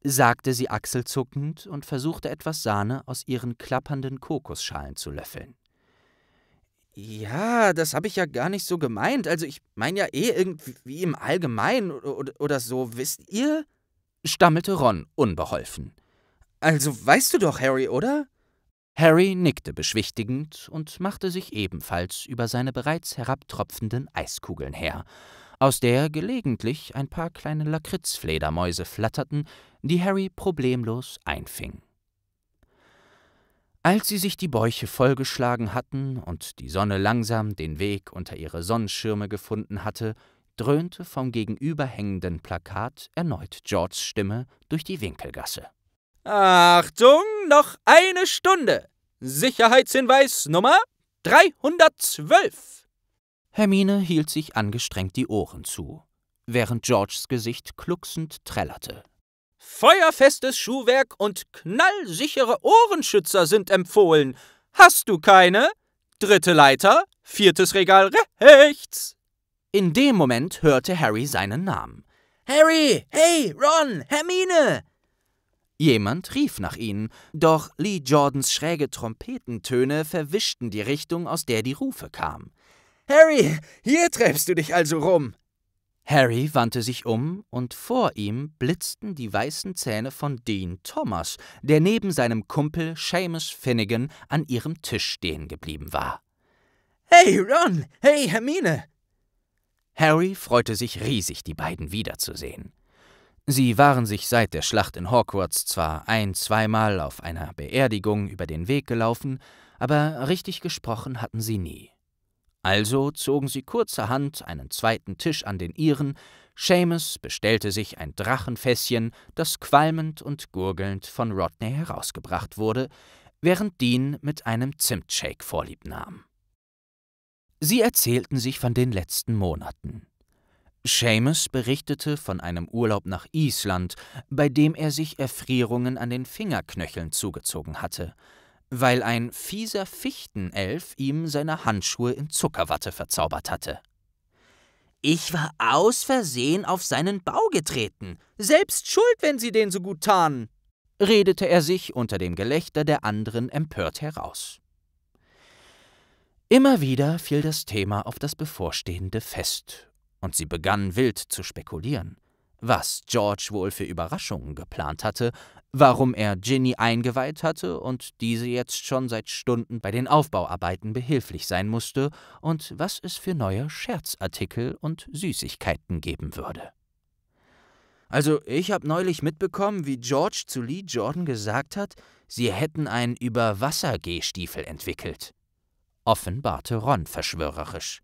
sagte sie achselzuckend und versuchte etwas Sahne aus ihren klappernden Kokosschalen zu löffeln. Ja, das habe ich ja gar nicht so gemeint. Also ich meine ja eh irgendwie im Allgemeinen oder, oder so, wisst ihr? stammelte Ron unbeholfen. Also weißt du doch, Harry, oder? Harry nickte beschwichtigend und machte sich ebenfalls über seine bereits herabtropfenden Eiskugeln her, aus der gelegentlich ein paar kleine Lakritzfledermäuse flatterten, die Harry problemlos einfing. Als sie sich die Bäuche vollgeschlagen hatten und die Sonne langsam den Weg unter ihre Sonnenschirme gefunden hatte, dröhnte vom gegenüberhängenden Plakat erneut Georges Stimme durch die Winkelgasse. Achtung, noch eine Stunde. Sicherheitshinweis Nummer 312. Hermine hielt sich angestrengt die Ohren zu, während Georges Gesicht klucksend trällerte. Feuerfestes Schuhwerk und knallsichere Ohrenschützer sind empfohlen. Hast du keine? Dritte Leiter, viertes Regal rechts. In dem Moment hörte Harry seinen Namen. Harry, hey, Ron, Hermine, Jemand rief nach ihnen, doch Lee Jordans schräge Trompetentöne verwischten die Richtung, aus der die Rufe kamen. Harry, hier treibst du dich also rum! Harry wandte sich um, und vor ihm blitzten die weißen Zähne von Dean Thomas, der neben seinem Kumpel Seamus Finnegan an ihrem Tisch stehen geblieben war. Hey Ron! Hey Hermine! Harry freute sich riesig, die beiden wiederzusehen. Sie waren sich seit der Schlacht in Hogwarts zwar ein-, zweimal auf einer Beerdigung über den Weg gelaufen, aber richtig gesprochen hatten sie nie. Also zogen sie kurzerhand einen zweiten Tisch an den ihren, Seamus bestellte sich ein Drachenfässchen, das qualmend und gurgelnd von Rodney herausgebracht wurde, während Dean mit einem Zimtshake vorlieb nahm. Sie erzählten sich von den letzten Monaten. Seamus berichtete von einem Urlaub nach Island, bei dem er sich Erfrierungen an den Fingerknöcheln zugezogen hatte, weil ein fieser Fichtenelf ihm seine Handschuhe in Zuckerwatte verzaubert hatte. Ich war aus Versehen auf seinen Bau getreten. Selbst schuld, wenn sie den so gut tarnen, redete er sich unter dem Gelächter der anderen empört heraus. Immer wieder fiel das Thema auf das bevorstehende Fest und sie begannen wild zu spekulieren, was George wohl für Überraschungen geplant hatte, warum er Ginny eingeweiht hatte und diese jetzt schon seit Stunden bei den Aufbauarbeiten behilflich sein musste und was es für neue Scherzartikel und Süßigkeiten geben würde. Also, ich habe neulich mitbekommen, wie George zu Lee Jordan gesagt hat, sie hätten einen Überwasser-Gehstiefel entwickelt, offenbarte Ron verschwörerisch.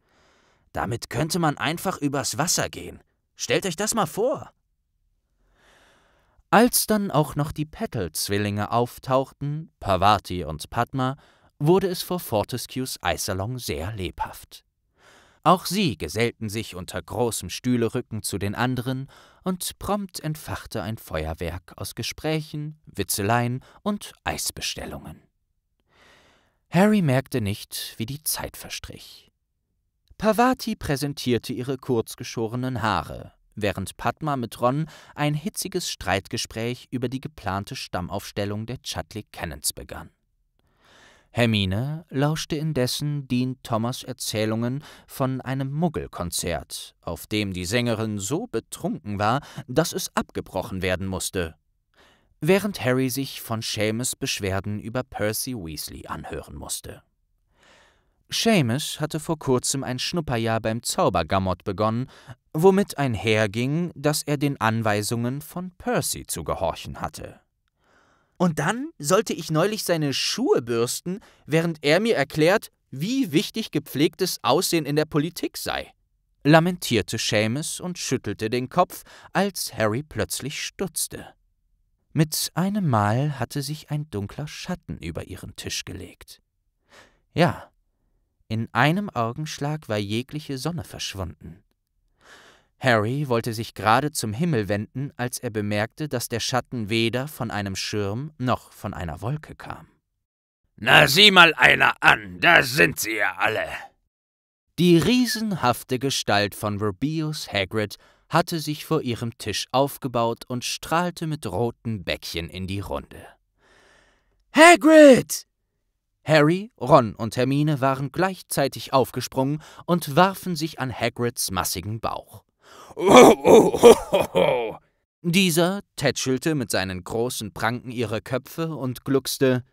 Damit könnte man einfach übers Wasser gehen. Stellt euch das mal vor. Als dann auch noch die Petal-Zwillinge auftauchten, Parvati und Padma, wurde es vor Fortescues Eissalon sehr lebhaft. Auch sie gesellten sich unter großem Stühlerücken zu den anderen, und prompt entfachte ein Feuerwerk aus Gesprächen, Witzeleien und Eisbestellungen. Harry merkte nicht, wie die Zeit verstrich. Parvati präsentierte ihre kurzgeschorenen Haare, während Padma mit Ron ein hitziges Streitgespräch über die geplante Stammaufstellung der Chudley Cannons begann. Hermine lauschte indessen Dean Thomas Erzählungen von einem Muggelkonzert, auf dem die Sängerin so betrunken war, dass es abgebrochen werden musste. Während Harry sich von Seamus Beschwerden über Percy Weasley anhören musste. Seamus hatte vor kurzem ein Schnupperjahr beim Zaubergamot begonnen, womit einherging, dass er den Anweisungen von Percy zu gehorchen hatte. Und dann sollte ich neulich seine Schuhe bürsten, während er mir erklärt, wie wichtig gepflegtes Aussehen in der Politik sei, lamentierte Seamus und schüttelte den Kopf, als Harry plötzlich stutzte. Mit einem Mal hatte sich ein dunkler Schatten über ihren Tisch gelegt. Ja, in einem Augenschlag war jegliche Sonne verschwunden. Harry wollte sich gerade zum Himmel wenden, als er bemerkte, dass der Schatten weder von einem Schirm noch von einer Wolke kam. Na sieh mal einer an, da sind sie ja alle. Die riesenhafte Gestalt von Rubius Hagrid hatte sich vor ihrem Tisch aufgebaut und strahlte mit roten Bäckchen in die Runde. Hagrid! Harry, Ron und Hermine waren gleichzeitig aufgesprungen und warfen sich an Hagrids massigen Bauch. Oh, oh, oh, Dieser tätschelte mit seinen großen Pranken ihre Köpfe und gluckste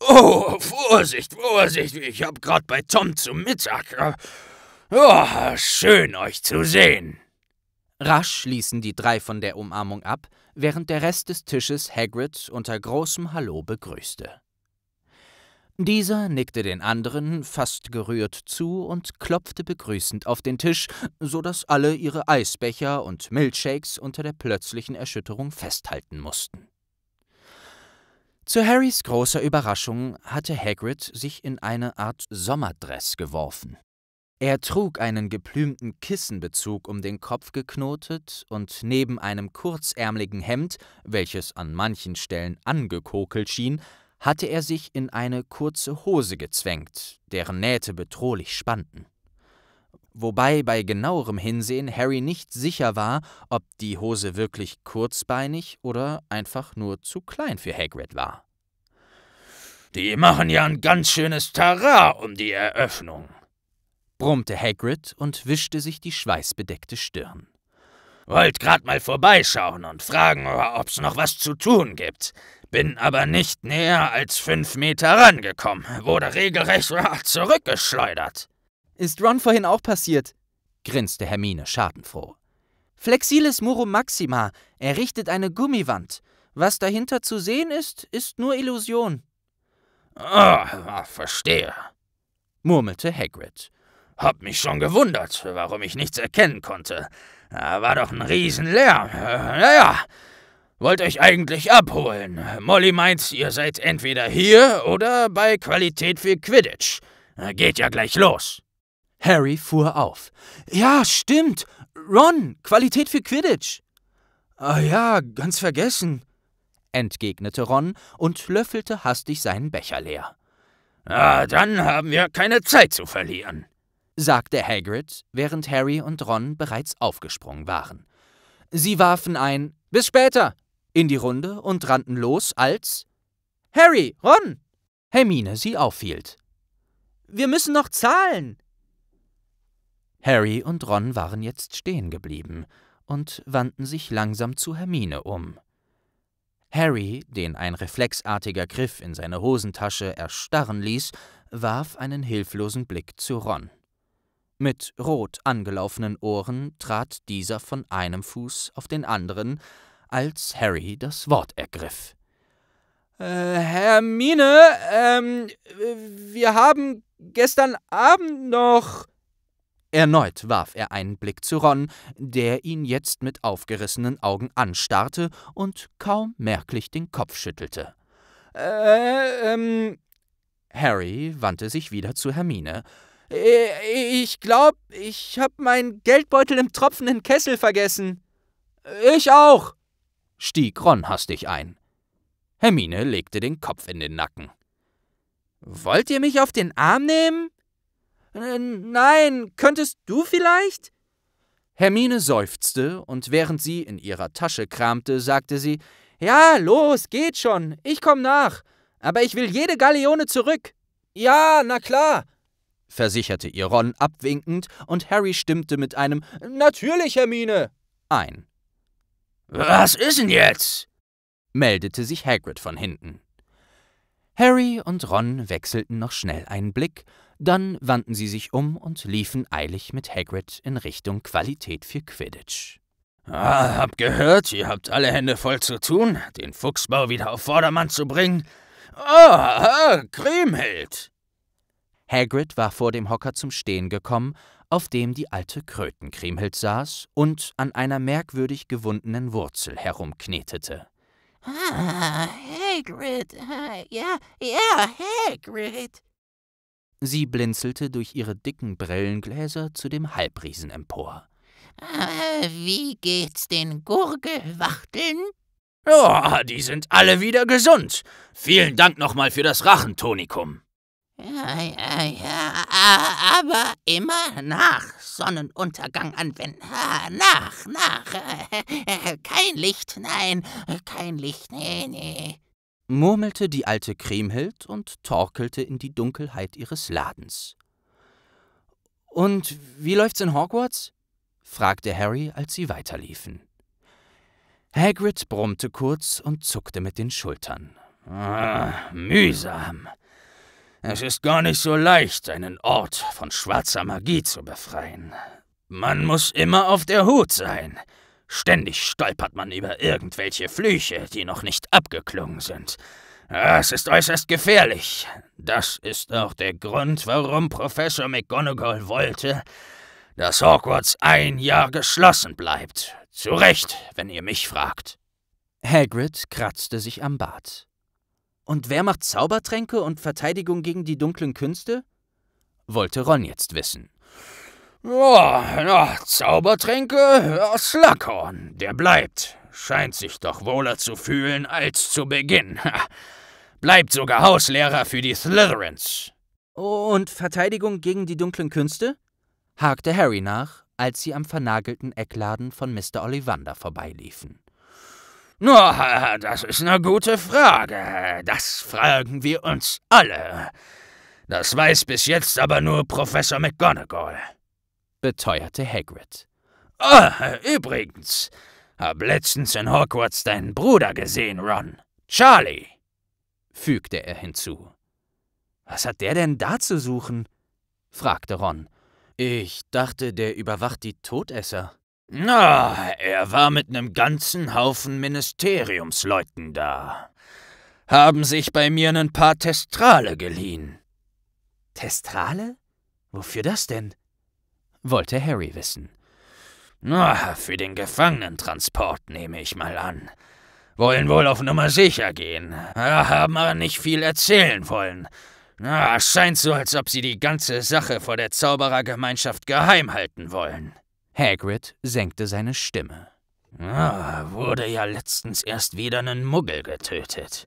Oh, Vorsicht, Vorsicht, ich hab grad bei Tom zu Mittag. Äh, oh, schön euch zu sehen. Rasch ließen die drei von der Umarmung ab, während der Rest des Tisches Hagrid unter großem Hallo begrüßte. Dieser nickte den anderen fast gerührt zu und klopfte begrüßend auf den Tisch, so dass alle ihre Eisbecher und Milchshakes unter der plötzlichen Erschütterung festhalten mussten. Zu Harrys großer Überraschung hatte Hagrid sich in eine Art Sommerdress geworfen. Er trug einen geplümten Kissenbezug um den Kopf geknotet und neben einem kurzärmligen Hemd, welches an manchen Stellen angekokelt schien, hatte er sich in eine kurze Hose gezwängt, deren Nähte bedrohlich spannten. Wobei bei genauerem Hinsehen Harry nicht sicher war, ob die Hose wirklich kurzbeinig oder einfach nur zu klein für Hagrid war. Die machen ja ein ganz schönes Tara um die Eröffnung, brummte Hagrid und wischte sich die schweißbedeckte Stirn. Wollt grad mal vorbeischauen und fragen, ob's noch was zu tun gibt bin aber nicht näher als fünf Meter rangekommen, wurde regelrecht zurückgeschleudert. Ist Ron vorhin auch passiert? grinste Hermine schadenfroh. Flexiles Murum Maxima errichtet eine Gummiwand. Was dahinter zu sehen ist, ist nur Illusion. Oh, verstehe, murmelte Hagrid. Hab mich schon gewundert, warum ich nichts erkennen konnte. Da ah, war doch ein Riesenlärm. Naja, äh, Wollt euch eigentlich abholen. Molly meint, ihr seid entweder hier oder bei Qualität für Quidditch. Geht ja gleich los. Harry fuhr auf. Ja, stimmt. Ron, Qualität für Quidditch. Ah ja, ganz vergessen, entgegnete Ron und löffelte hastig seinen Becher leer. Ah, dann haben wir keine Zeit zu verlieren, sagte Hagrid, während Harry und Ron bereits aufgesprungen waren. Sie warfen ein Bis später in die Runde und rannten los, als Harry, Ron! Hermine sie aufhielt. Wir müssen noch zahlen! Harry und Ron waren jetzt stehen geblieben und wandten sich langsam zu Hermine um. Harry, den ein reflexartiger Griff in seine Hosentasche erstarren ließ, warf einen hilflosen Blick zu Ron. Mit rot angelaufenen Ohren trat dieser von einem Fuß auf den anderen, als Harry das Wort ergriff. Äh, Hermine, ähm, wir haben gestern Abend noch. Erneut warf er einen Blick zu Ron, der ihn jetzt mit aufgerissenen Augen anstarrte und kaum merklich den Kopf schüttelte. Äh, ähm. Harry wandte sich wieder zu Hermine. Äh, ich glaub, ich hab meinen Geldbeutel im tropfenden Kessel vergessen. Ich auch, stieg Ron hastig ein. Hermine legte den Kopf in den Nacken. Wollt ihr mich auf den Arm nehmen? Äh, nein, könntest du vielleicht? Hermine seufzte, und während sie in ihrer Tasche kramte, sagte sie Ja, los, geht schon, ich komm nach, aber ich will jede Galeone zurück. Ja, na klar, versicherte ihr Ron abwinkend, und Harry stimmte mit einem Natürlich, Hermine ein. Was ist denn jetzt? meldete sich Hagrid von hinten. Harry und Ron wechselten noch schnell einen Blick, dann wandten sie sich um und liefen eilig mit Hagrid in Richtung Qualität für Quidditch. Ah, hab gehört, ihr habt alle Hände voll zu tun, den Fuchsbau wieder auf Vordermann zu bringen. Ah, oh, Grimhild! Hagrid war vor dem Hocker zum Stehen gekommen auf dem die alte Krötenkriemhild saß und an einer merkwürdig gewundenen Wurzel herumknetete. Ah, Hagrid, ah, ja, ja, Hagrid. Sie blinzelte durch ihre dicken Brillengläser zu dem Halbriesen empor. Ah, wie geht's den Gurgelwachteln? Ja, oh, die sind alle wieder gesund. Vielen Dank nochmal für das Rachentonikum. Ja, ja, ja, aber immer nach Sonnenuntergang anwenden. Äh, nach, nach. Äh, äh, kein Licht, nein, kein Licht, nee, nee. murmelte die alte Kremhild und torkelte in die Dunkelheit ihres Ladens. Und wie läuft's in Hogwarts? fragte Harry, als sie weiterliefen. Hagrid brummte kurz und zuckte mit den Schultern. Ah, mühsam, es ist gar nicht so leicht, einen Ort von schwarzer Magie zu befreien. Man muss immer auf der Hut sein. Ständig stolpert man über irgendwelche Flüche, die noch nicht abgeklungen sind. Es ist äußerst gefährlich. Das ist auch der Grund, warum Professor McGonagall wollte, dass Hogwarts ein Jahr geschlossen bleibt. Zu Recht, wenn ihr mich fragt. Hagrid kratzte sich am Bart. Und wer macht Zaubertränke und Verteidigung gegen die dunklen Künste? wollte Ron jetzt wissen. Ja, na, Zaubertränke, Slughorn, der bleibt. Scheint sich doch wohler zu fühlen als zu Beginn. bleibt sogar Hauslehrer für die Slytherins. Und Verteidigung gegen die dunklen Künste? hakte Harry nach, als sie am vernagelten Eckladen von Mr. Ollivander vorbeiliefen. Nur, das ist eine gute Frage. Das fragen wir uns alle. Das weiß bis jetzt aber nur Professor McGonagall, beteuerte Hagrid. Ah, oh, übrigens, hab letztens in Hogwarts deinen Bruder gesehen, Ron. Charlie, fügte er hinzu. Was hat der denn da zu suchen? fragte Ron. Ich dachte, der überwacht die Todesser. Na, er war mit nem ganzen Haufen Ministeriumsleuten da. Haben sich bei mir nen paar Testrale geliehen. Testrale? Wofür das denn? wollte Harry wissen. Na, für den Gefangenentransport nehme ich mal an. Wollen wohl auf Nummer sicher gehen, haben aber nicht viel erzählen wollen. Na, scheint so, als ob sie die ganze Sache vor der Zauberergemeinschaft geheim halten wollen. Hagrid senkte seine Stimme. Ah, wurde ja letztens erst wieder ein Muggel getötet.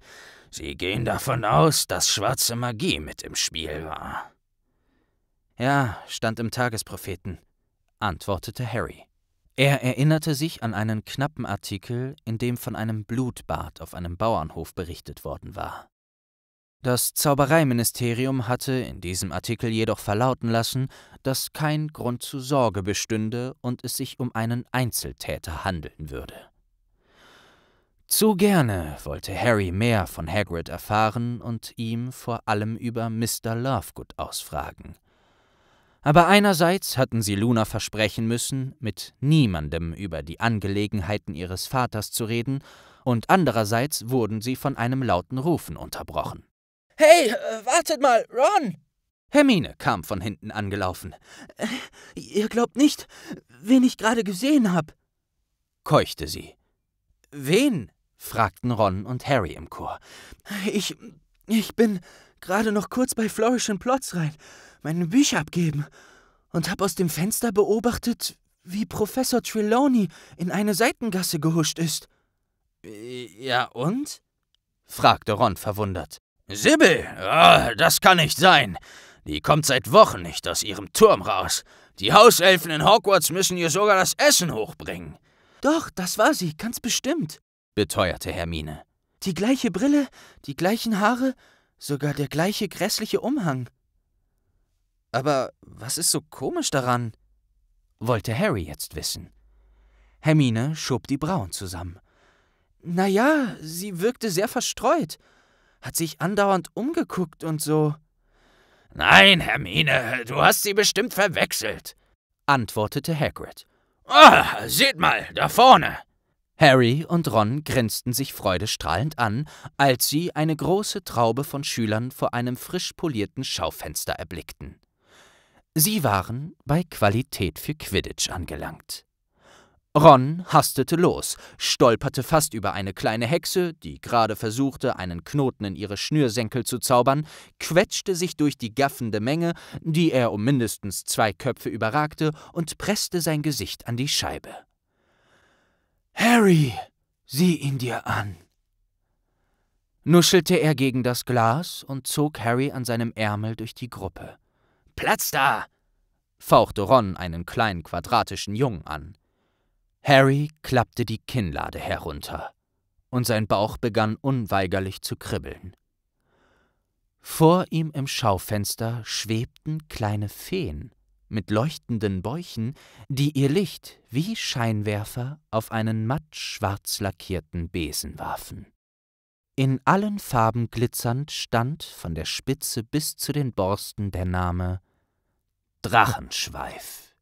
Sie gehen davon aus, dass schwarze Magie mit im Spiel war. Ja, stand im Tagespropheten, antwortete Harry. Er erinnerte sich an einen knappen Artikel, in dem von einem Blutbad auf einem Bauernhof berichtet worden war. Das Zaubereiministerium hatte in diesem Artikel jedoch verlauten lassen, dass kein Grund zur Sorge bestünde und es sich um einen Einzeltäter handeln würde. Zu gerne wollte Harry mehr von Hagrid erfahren und ihm vor allem über Mr. Lovegood ausfragen. Aber einerseits hatten sie Luna versprechen müssen, mit niemandem über die Angelegenheiten ihres Vaters zu reden, und andererseits wurden sie von einem lauten Rufen unterbrochen. Hey, äh, wartet mal, Ron! Hermine kam von hinten angelaufen. Äh, ihr glaubt nicht, wen ich gerade gesehen hab, keuchte sie. Wen? fragten Ron und Harry im Chor. Ich. ich bin gerade noch kurz bei Flourish and Plots rein, meine Bücher abgeben und hab aus dem Fenster beobachtet, wie Professor Trelawney in eine Seitengasse gehuscht ist. Äh, ja und? fragte Ron verwundert. Sibyl, oh, das kann nicht sein. Die kommt seit Wochen nicht aus ihrem Turm raus. Die Hauselfen in Hogwarts müssen ihr sogar das Essen hochbringen. Doch, das war sie, ganz bestimmt, beteuerte Hermine. Die gleiche Brille, die gleichen Haare, sogar der gleiche grässliche Umhang. Aber was ist so komisch daran? wollte Harry jetzt wissen. Hermine schob die Brauen zusammen. Na ja, sie wirkte sehr verstreut hat sich andauernd umgeguckt und so. Nein, Hermine, du hast sie bestimmt verwechselt, antwortete Hagrid. Ah, seht mal, da vorne. Harry und Ron grinsten sich freudestrahlend an, als sie eine große Traube von Schülern vor einem frisch polierten Schaufenster erblickten. Sie waren bei Qualität für Quidditch angelangt. Ron hastete los, stolperte fast über eine kleine Hexe, die gerade versuchte, einen Knoten in ihre Schnürsenkel zu zaubern, quetschte sich durch die gaffende Menge, die er um mindestens zwei Köpfe überragte, und presste sein Gesicht an die Scheibe. Harry, sieh ihn dir an! Nuschelte er gegen das Glas und zog Harry an seinem Ärmel durch die Gruppe. Platz da! fauchte Ron einen kleinen quadratischen Jungen an. Harry klappte die Kinnlade herunter, und sein Bauch begann unweigerlich zu kribbeln. Vor ihm im Schaufenster schwebten kleine Feen mit leuchtenden Bäuchen, die ihr Licht wie Scheinwerfer auf einen matt schwarz lackierten Besen warfen. In allen Farben glitzernd stand von der Spitze bis zu den Borsten der Name Drachenschweif.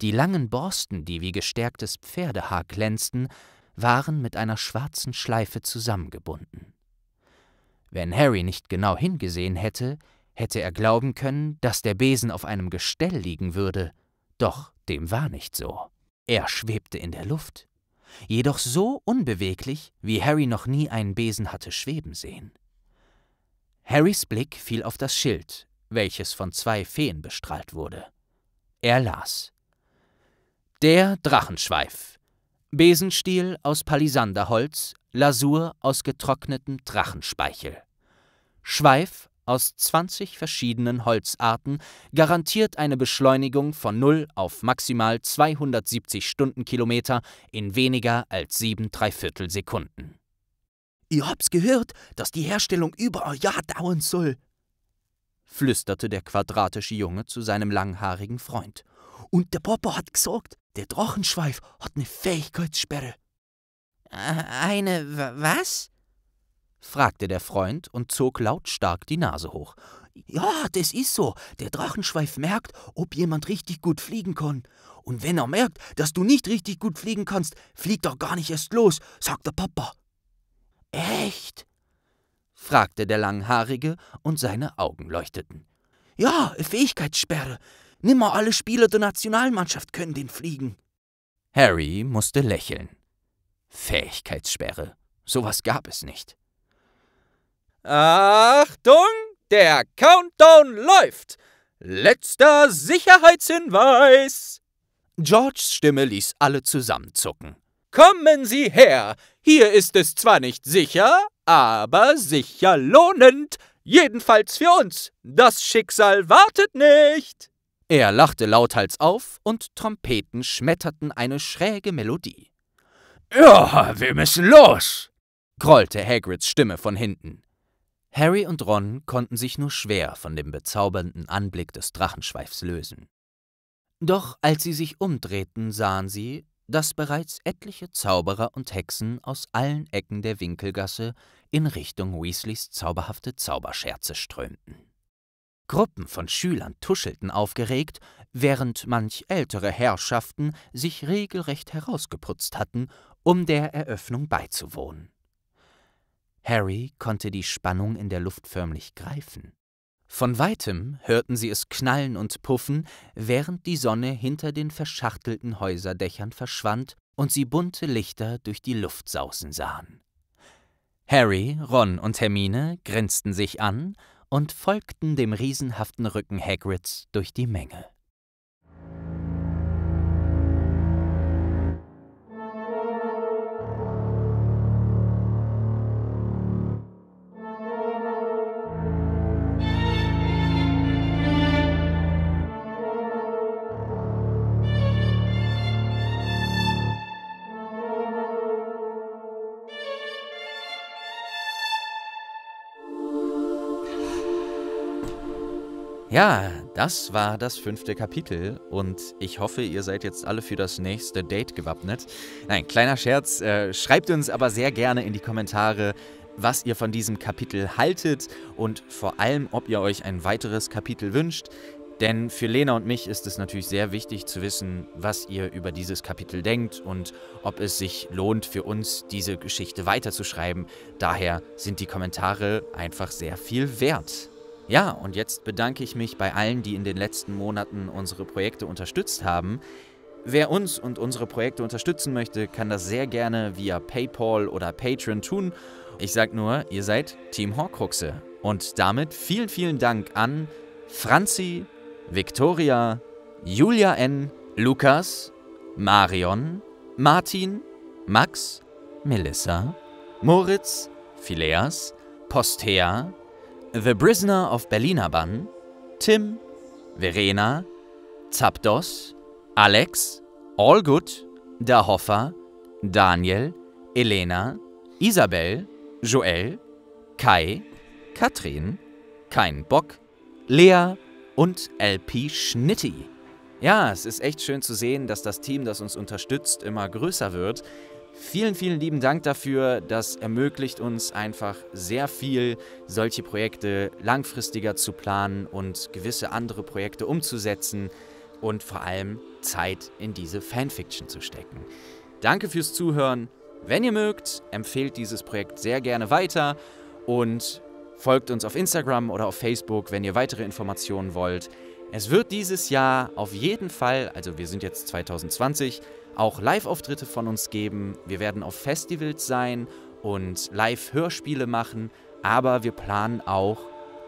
Die langen Borsten, die wie gestärktes Pferdehaar glänzten, waren mit einer schwarzen Schleife zusammengebunden. Wenn Harry nicht genau hingesehen hätte, hätte er glauben können, dass der Besen auf einem Gestell liegen würde, doch dem war nicht so. Er schwebte in der Luft, jedoch so unbeweglich, wie Harry noch nie einen Besen hatte schweben sehen. Harrys Blick fiel auf das Schild, welches von zwei Feen bestrahlt wurde. Er las der Drachenschweif. Besenstiel aus Palisanderholz, Lasur aus getrocknetem Drachenspeichel. Schweif aus 20 verschiedenen Holzarten garantiert eine Beschleunigung von 0 auf maximal 270 Stundenkilometer in weniger als 7 Dreiviertel Sekunden. Ihr habt's gehört, dass die Herstellung über ein Jahr dauern soll, flüsterte der quadratische Junge zu seinem langhaarigen Freund. Und der Papa hat gesagt, der Drachenschweif hat ne äh, eine Fähigkeitssperre. Eine was? fragte der Freund und zog lautstark die Nase hoch. Ja, das ist so. Der Drachenschweif merkt, ob jemand richtig gut fliegen kann. Und wenn er merkt, dass du nicht richtig gut fliegen kannst, fliegt er gar nicht erst los, sagt der Papa. Echt? fragte der Langhaarige und seine Augen leuchteten. Ja, Fähigkeitssperre. Nimmer alle Spieler der Nationalmannschaft können den fliegen. Harry musste lächeln. Fähigkeitssperre. Sowas gab es nicht. Achtung! Der Countdown läuft! Letzter Sicherheitshinweis! Georges Stimme ließ alle zusammenzucken. Kommen Sie her! Hier ist es zwar nicht sicher, aber sicher lohnend. Jedenfalls für uns. Das Schicksal wartet nicht. Er lachte lauthals auf und Trompeten schmetterten eine schräge Melodie. Ja, wir müssen los! grollte Hagrids Stimme von hinten. Harry und Ron konnten sich nur schwer von dem bezaubernden Anblick des Drachenschweifs lösen. Doch als sie sich umdrehten, sahen sie, dass bereits etliche Zauberer und Hexen aus allen Ecken der Winkelgasse in Richtung Weasleys zauberhafte Zauberscherze strömten. Gruppen von Schülern tuschelten aufgeregt, während manch ältere Herrschaften sich regelrecht herausgeputzt hatten, um der Eröffnung beizuwohnen. Harry konnte die Spannung in der Luft förmlich greifen. Von weitem hörten sie es knallen und puffen, während die Sonne hinter den verschachtelten Häuserdächern verschwand und sie bunte Lichter durch die Luft sausen sahen. Harry, Ron und Hermine grinsten sich an und folgten dem riesenhaften Rücken Hagrids durch die Menge. Ja, das war das fünfte Kapitel und ich hoffe, ihr seid jetzt alle für das nächste Date gewappnet. Nein, kleiner Scherz, äh, schreibt uns aber sehr gerne in die Kommentare, was ihr von diesem Kapitel haltet und vor allem, ob ihr euch ein weiteres Kapitel wünscht. Denn für Lena und mich ist es natürlich sehr wichtig zu wissen, was ihr über dieses Kapitel denkt und ob es sich lohnt, für uns diese Geschichte weiterzuschreiben. Daher sind die Kommentare einfach sehr viel wert. Ja, und jetzt bedanke ich mich bei allen, die in den letzten Monaten unsere Projekte unterstützt haben. Wer uns und unsere Projekte unterstützen möchte, kann das sehr gerne via PayPal oder Patreon tun. Ich sage nur, ihr seid Team Horcruxe. Und damit vielen, vielen Dank an Franzi, Victoria, Julia N., Lukas, Marion, Martin, Max, Melissa, Moritz, Phileas, Postea, The Prisoner of Berlinaban, Tim, Verena, Zapdos, Alex, Allgood, Dahoffer, Daniel, Elena, Isabel, Joel, Kai, Katrin, Kein Bock, Lea und LP Schnitti. Ja, es ist echt schön zu sehen, dass das Team, das uns unterstützt, immer größer wird. Vielen, vielen lieben Dank dafür. Das ermöglicht uns einfach sehr viel, solche Projekte langfristiger zu planen und gewisse andere Projekte umzusetzen und vor allem Zeit in diese Fanfiction zu stecken. Danke fürs Zuhören. Wenn ihr mögt, empfehlt dieses Projekt sehr gerne weiter und folgt uns auf Instagram oder auf Facebook, wenn ihr weitere Informationen wollt. Es wird dieses Jahr auf jeden Fall, also wir sind jetzt 2020, auch Live-Auftritte von uns geben. Wir werden auf Festivals sein und Live-Hörspiele machen, aber wir planen auch,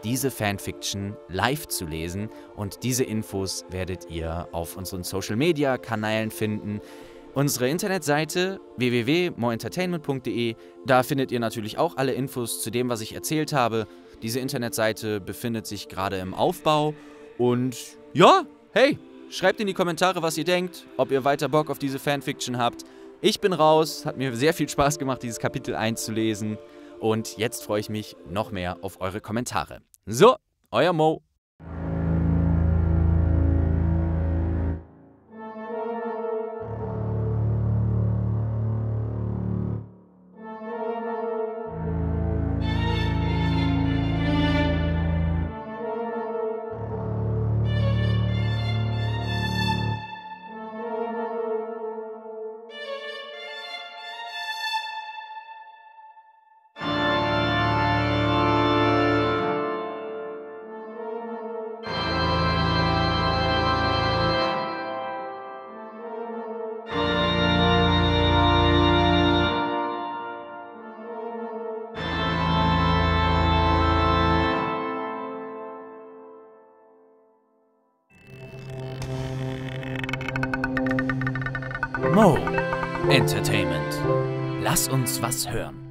diese Fanfiction live zu lesen und diese Infos werdet ihr auf unseren Social-Media-Kanälen finden. Unsere Internetseite www.moreentertainment.de, da findet ihr natürlich auch alle Infos zu dem, was ich erzählt habe. Diese Internetseite befindet sich gerade im Aufbau und ja, hey, schreibt in die Kommentare, was ihr denkt, ob ihr weiter Bock auf diese Fanfiction habt. Ich bin raus, hat mir sehr viel Spaß gemacht, dieses Kapitel einzulesen. Und jetzt freue ich mich noch mehr auf eure Kommentare. So, euer Mo. was hören.